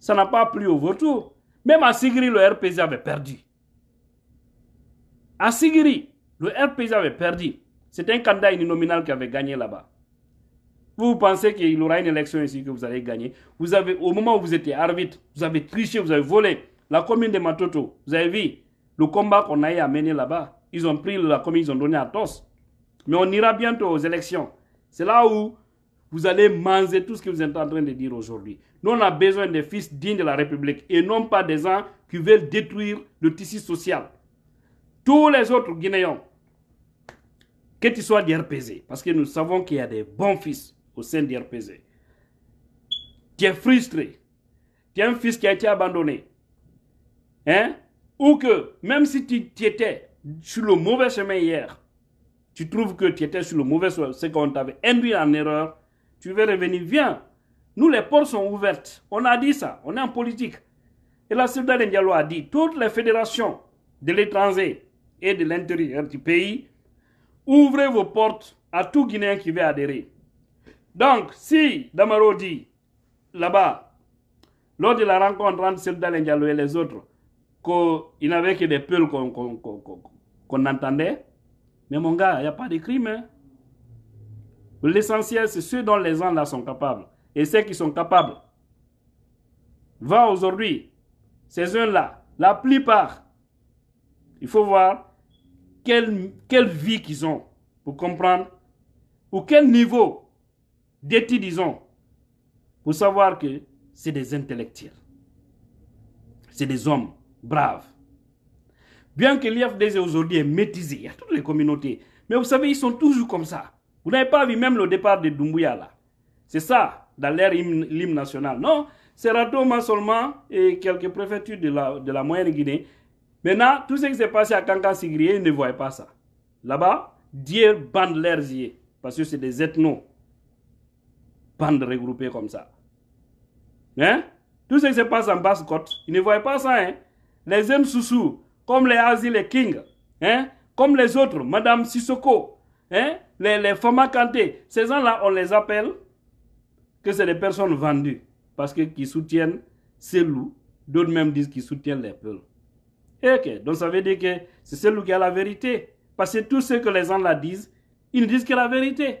Ça n'a pas plu au retour. Même à Sigiri, le RPJ avait perdu. À Sigiri, le RPJ avait perdu. C'était un candidat uninominal qui avait gagné là-bas. Vous pensez qu'il y aura une élection ici que vous allez gagner. Vous avez, au moment où vous étiez arbitre, vous avez triché, vous avez volé. La commune de Matoto, vous avez vu le combat qu'on a amené là-bas. Ils ont pris la commune, ils ont donné à TOS. Mais on ira bientôt aux élections. C'est là où vous allez manger tout ce que vous êtes en train de dire aujourd'hui. Nous, on a besoin des fils dignes de la République et non pas des gens qui veulent détruire le tissu social. Tous les autres Guinéens, que tu sois du RPZ, parce que nous savons qu'il y a des bons fils, au sein du Tu es frustré. Tu as un fils qui a été abandonné. Hein? Ou que, même si tu, étais sur le mauvais chemin hier, tu trouves que tu étais sur le mauvais chemin, c'est qu'on t'avait induit en erreur, tu veux revenir, viens. Nous, les portes sont ouvertes. On a dit ça. On est en politique. Et la Soudan Diallo a dit toutes les fédérations de l'étranger et de l'intérieur du pays, ouvrez vos portes à tout Guinéen qui veut adhérer. Donc, si Damaro dit là-bas, lors de la rencontre entre Sildal Diallo et les autres, qu'il n'avait que des peules qu'on entendait, mais mon gars, il n'y a pas de crime. Hein. L'essentiel, c'est ce dont les gens là sont capables. Et ceux qui sont capables. Va aujourd'hui, ces uns-là, la plupart, il faut voir quelle, quelle vie qu'ils ont pour comprendre, ou quel niveau disons, pour savoir que c'est des intellectuels. C'est des hommes braves. Bien que l'IFDZ aujourd'hui est métisé, il y a toutes les communautés. Mais vous savez, ils sont toujours comme ça. Vous n'avez pas vu même le départ de Doumbouya là. C'est ça, dans l'ère l'hymne national. Non, c'est Ratoma seulement et quelques préfectures de la, de la Moyenne Guinée. Maintenant, tout ce qui s'est passé à Kanka ils ne voyaient pas ça. Là-bas, Dieu bande parce que c'est des ethnos Bande regroupée comme ça. Hein? Tout ce qui se passe en basse-côte, ils ne voient pas ça. Hein? Les sous Soussous, comme les Asie, les King, hein? comme les autres, Madame Sissoko, hein? les, les Fama Kanté, ces gens-là, on les appelle que c'est des personnes vendues parce qu'ils soutiennent ces loups. D'autres même disent qu'ils soutiennent les peuples. Eh, OK. Donc ça veut dire que c'est celui qui a la vérité. Parce que tout ce que les gens la disent, ils ne disent que la vérité.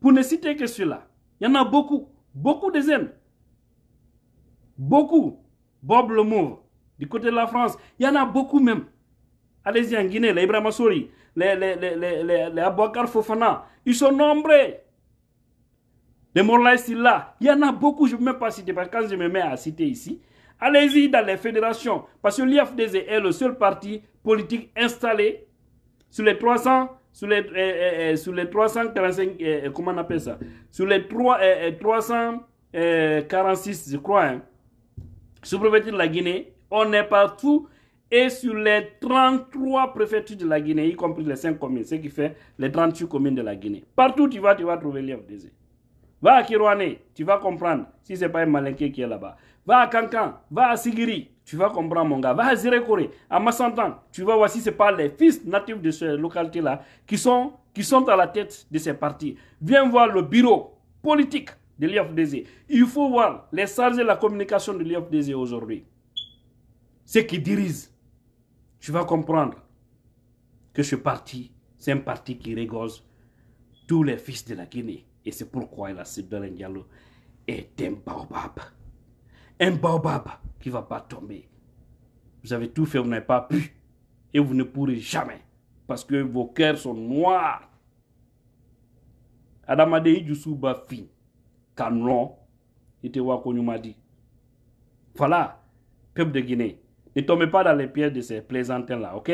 Pour ne citer que celui-là, il y en a beaucoup. Beaucoup de jeunes. Beaucoup. Bob Lemour, du côté de la France. Il y en a beaucoup même. Allez-y en Guinée, les Ibrahim les, les, les, les, Abouakar Fofana. Ils sont nombreux. Les Morlaïs, là. Il y en a beaucoup. Je ne peux même pas citer. Parce que quand je me mets à citer ici, allez-y dans les fédérations. Parce que l'IFDZ est le seul parti politique installé sur les 300 sur les, eh, eh, eh, sur les 345, comment on appelle ça Sur les 3, 346, je crois, sur hein. sous-préfectures de la Guinée, on est partout. Et sur les 33 préfectures de la Guinée, y compris les 5 communes, ce qui fait les 38 communes de la Guinée. Partout tu vas, tu vas trouver l'IFDZ. Va à Kirouane, tu vas comprendre si ce n'est pas un malinqué qui est là-bas va à Cancan, va à Sigiri, tu vas comprendre mon gars, va à Zirekore, à Massantan, tu vas voir si ce pas les fils natifs de ces localités-là qui sont, qui sont à la tête de ces partis. Viens voir le bureau politique de l'IFDZ. Il faut voir les sages de la communication de l'IFDZ aujourd'hui. Ceux qui dirigent, tu vas comprendre que ce parti, c'est un parti qui regorge tous les fils de la Guinée. Et c'est pourquoi la Sidolène Diallo est un baobab un baobab qui ne va pas tomber. Vous avez tout fait, vous n'avez pas pu. Et vous ne pourrez jamais. Parce que vos cœurs sont noirs. Adamadei Jusuba fi. m'a dit. Voilà, peuple de Guinée. Ne tombez pas dans les pièges de ces plaisantins-là, ok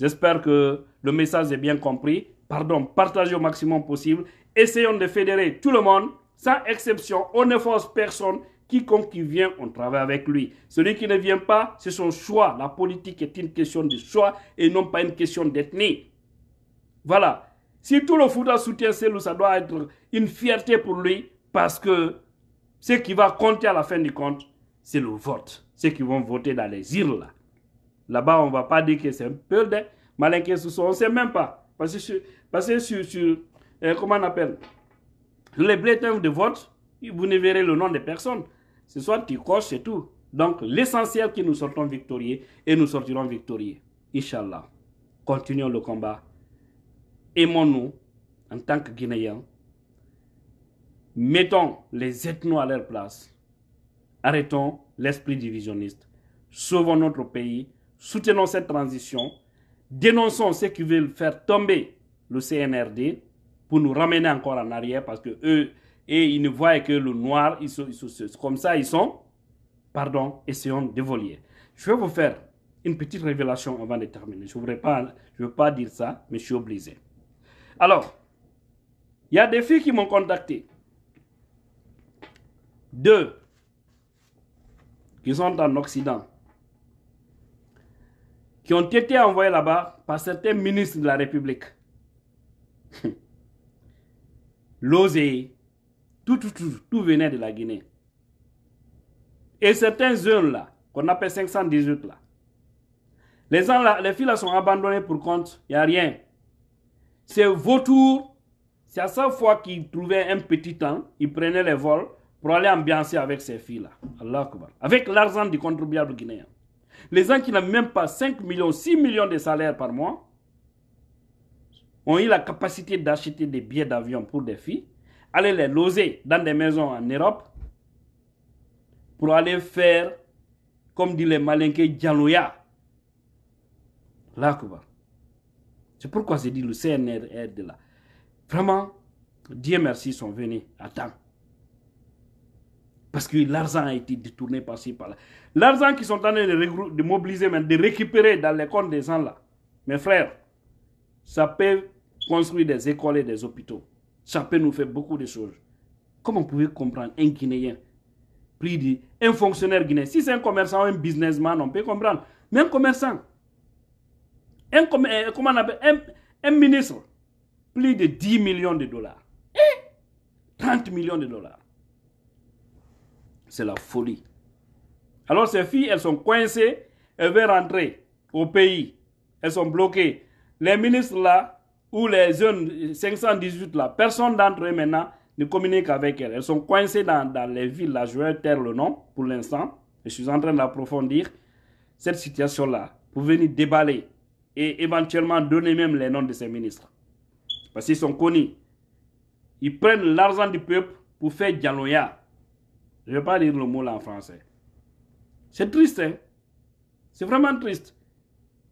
J'espère que le message est bien compris. Pardon, partagez au maximum possible. Essayons de fédérer tout le monde, sans exception. On ne force personne Quiconque qui vient, on travaille avec lui. Celui qui ne vient pas, c'est son choix. La politique est une question de choix et non pas une question d'ethnie. Voilà. Si tout le foudre soutient celui-là, ça doit être une fierté pour lui parce que ce qui va compter à la fin du compte, c'est le vote. Ceux qui vont voter dans les îles là. Là-bas, on ne va pas dire que c'est un peu de ce sous on ne sait même pas. Parce que, sur, euh, comment on appelle, les bulletins de vote, vous ne verrez le nom des personnes. Ce soit tu coches, et tout. Donc, l'essentiel que nous sortons victorieux et nous sortirons victorieux. Inch'Allah. Continuons le combat. Aimons-nous en tant que Guinéens. Mettons les ethnos à leur place. Arrêtons l'esprit divisionniste. Sauvons notre pays. Soutenons cette transition. Dénonçons ceux qui veulent faire tomber le CNRD pour nous ramener encore en arrière parce que eux, et ils ne voient que le noir. Ils sont, comme ça, ils sont, pardon, essayons voler. Je vais vous faire une petite révélation avant de terminer. Je ne veux pas dire ça, mais je suis obligé. Alors, il y a des filles qui m'ont contacté. Deux, qui sont en Occident, qui ont été envoyés là-bas par certains ministres de la République. L'OSEI, tout, venait de la Guinée. Et certains zones là, qu'on appelle 518 là, les, gens, les filles là sont abandonnées pour compte, il n'y a rien. C'est vautours, c'est à chaque fois qu'ils trouvaient un petit temps, ils prenaient les vols pour aller ambiancer avec ces filles là. Avec l'argent du contribuable guinéen. Les gens qui n'ont même pas 5 millions, 6 millions de salaires par mois, ont eu la capacité d'acheter des billets d'avion pour des filles aller les loger dans des maisons en Europe pour aller faire, comme dit les malinqués, Djalouya. Là, C'est pourquoi j'ai dit le CNR est de là. Vraiment, Dieu merci, sont venus à temps. Parce que l'argent a été détourné par-ci, par-là. L'argent qu'ils sont en train de, mobiliser, de récupérer dans les comptes des gens là. Mes frères, ça peut construire des écoles et des hôpitaux ça nous fait beaucoup de choses. Comment vous pouvez comprendre un Guinéen plus un fonctionnaire guinéen Si c'est un commerçant ou un businessman, on peut comprendre. Mais un commerçant, un, euh, ministre, plus de 10 millions de dollars. Et eh? 30 millions de dollars. C'est la folie. Alors ces filles, elles sont coincées, elles veulent rentrer au pays. Elles sont bloquées. Les ministres là, où les jeunes 518 là, personne d'entre eux maintenant ne communique avec elles. Elles sont coincées dans, dans les villes, là, je vais taire le nom pour l'instant. Je suis en train d'approfondir cette situation-là pour venir déballer et éventuellement donner même les noms de ces ministres. Parce qu'ils sont connus. Ils prennent l'argent du peuple pour faire dialoya. Je ne vais pas lire le mot là en français. C'est triste, hein. C'est vraiment triste.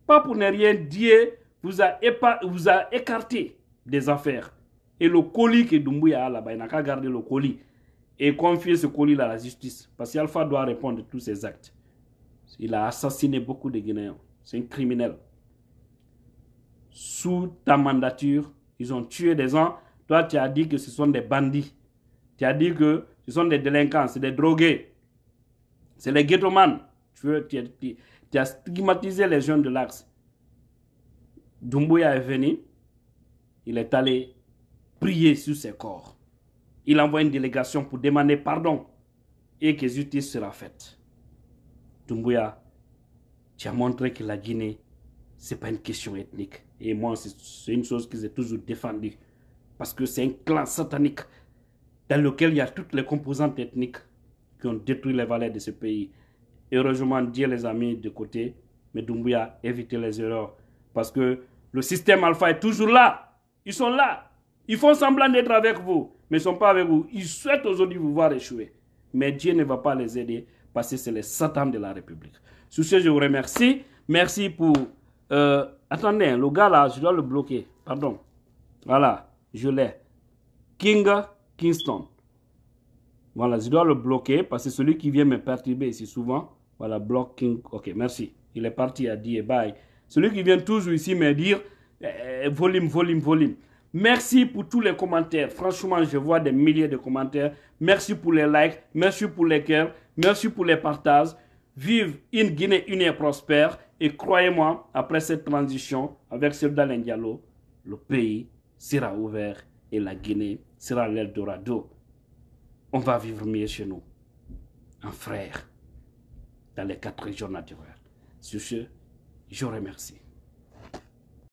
Pas pour ne rien dire vous a, vous a écarté des affaires. Et le colis que Doumbouya a là-bas, il n'a qu'à garder le colis et confier ce colis à la justice. Parce qu'Alpha doit répondre à tous ses actes. Il a assassiné beaucoup de Guinéens. C'est un criminel. Sous ta mandature, ils ont tué des gens. Toi, tu as dit que ce sont des bandits. Tu as dit que ce sont des délinquants, c'est des drogués. C'est les ghetto Tu, veux, tu as stigmatisé les jeunes de l'Axe. Dumbuya est venu, il est allé prier sur ses corps. Il envoie une délégation pour demander pardon et que justice sera faite. Doumbouya, tu as montré que la Guinée, ce n'est pas une question ethnique. Et moi, c'est une chose que j'ai toujours défendue. Parce que c'est un clan satanique dans lequel il y a toutes les composantes ethniques qui ont détruit les valeurs de ce pays. Heureusement, Dieu les a mis de côté, mais Dumbuya, évitez les erreurs. Parce que le système alpha est toujours là. Ils sont là. Ils font semblant d'être avec vous, mais ils ne sont pas avec vous. Ils souhaitent aujourd'hui vous voir échouer. Mais Dieu ne va pas les aider parce que c'est le Satan de la République. Sur ce, je vous remercie. Merci pour... Euh, attendez, le gars là, je dois le bloquer. Pardon. Voilà, je l'ai. King Kingston. Voilà, je dois le bloquer parce que celui qui vient me perturber ici souvent, voilà, block King. Ok, merci. Il est parti à Dieu bye. Celui qui vient toujours ici me dire eh, volume, volume, volume. Merci pour tous les commentaires. Franchement, je vois des milliers de commentaires. Merci pour les likes. Merci pour les cœurs. Merci pour les partages. Vive une Guinée unie et prospère. Et croyez-moi, après cette transition, avec Sirda Diallo, le pays sera ouvert et la Guinée sera l'Eldorado. On va vivre mieux chez nous, Un frère, dans les quatre régions naturelles. Sur ce, je remercie.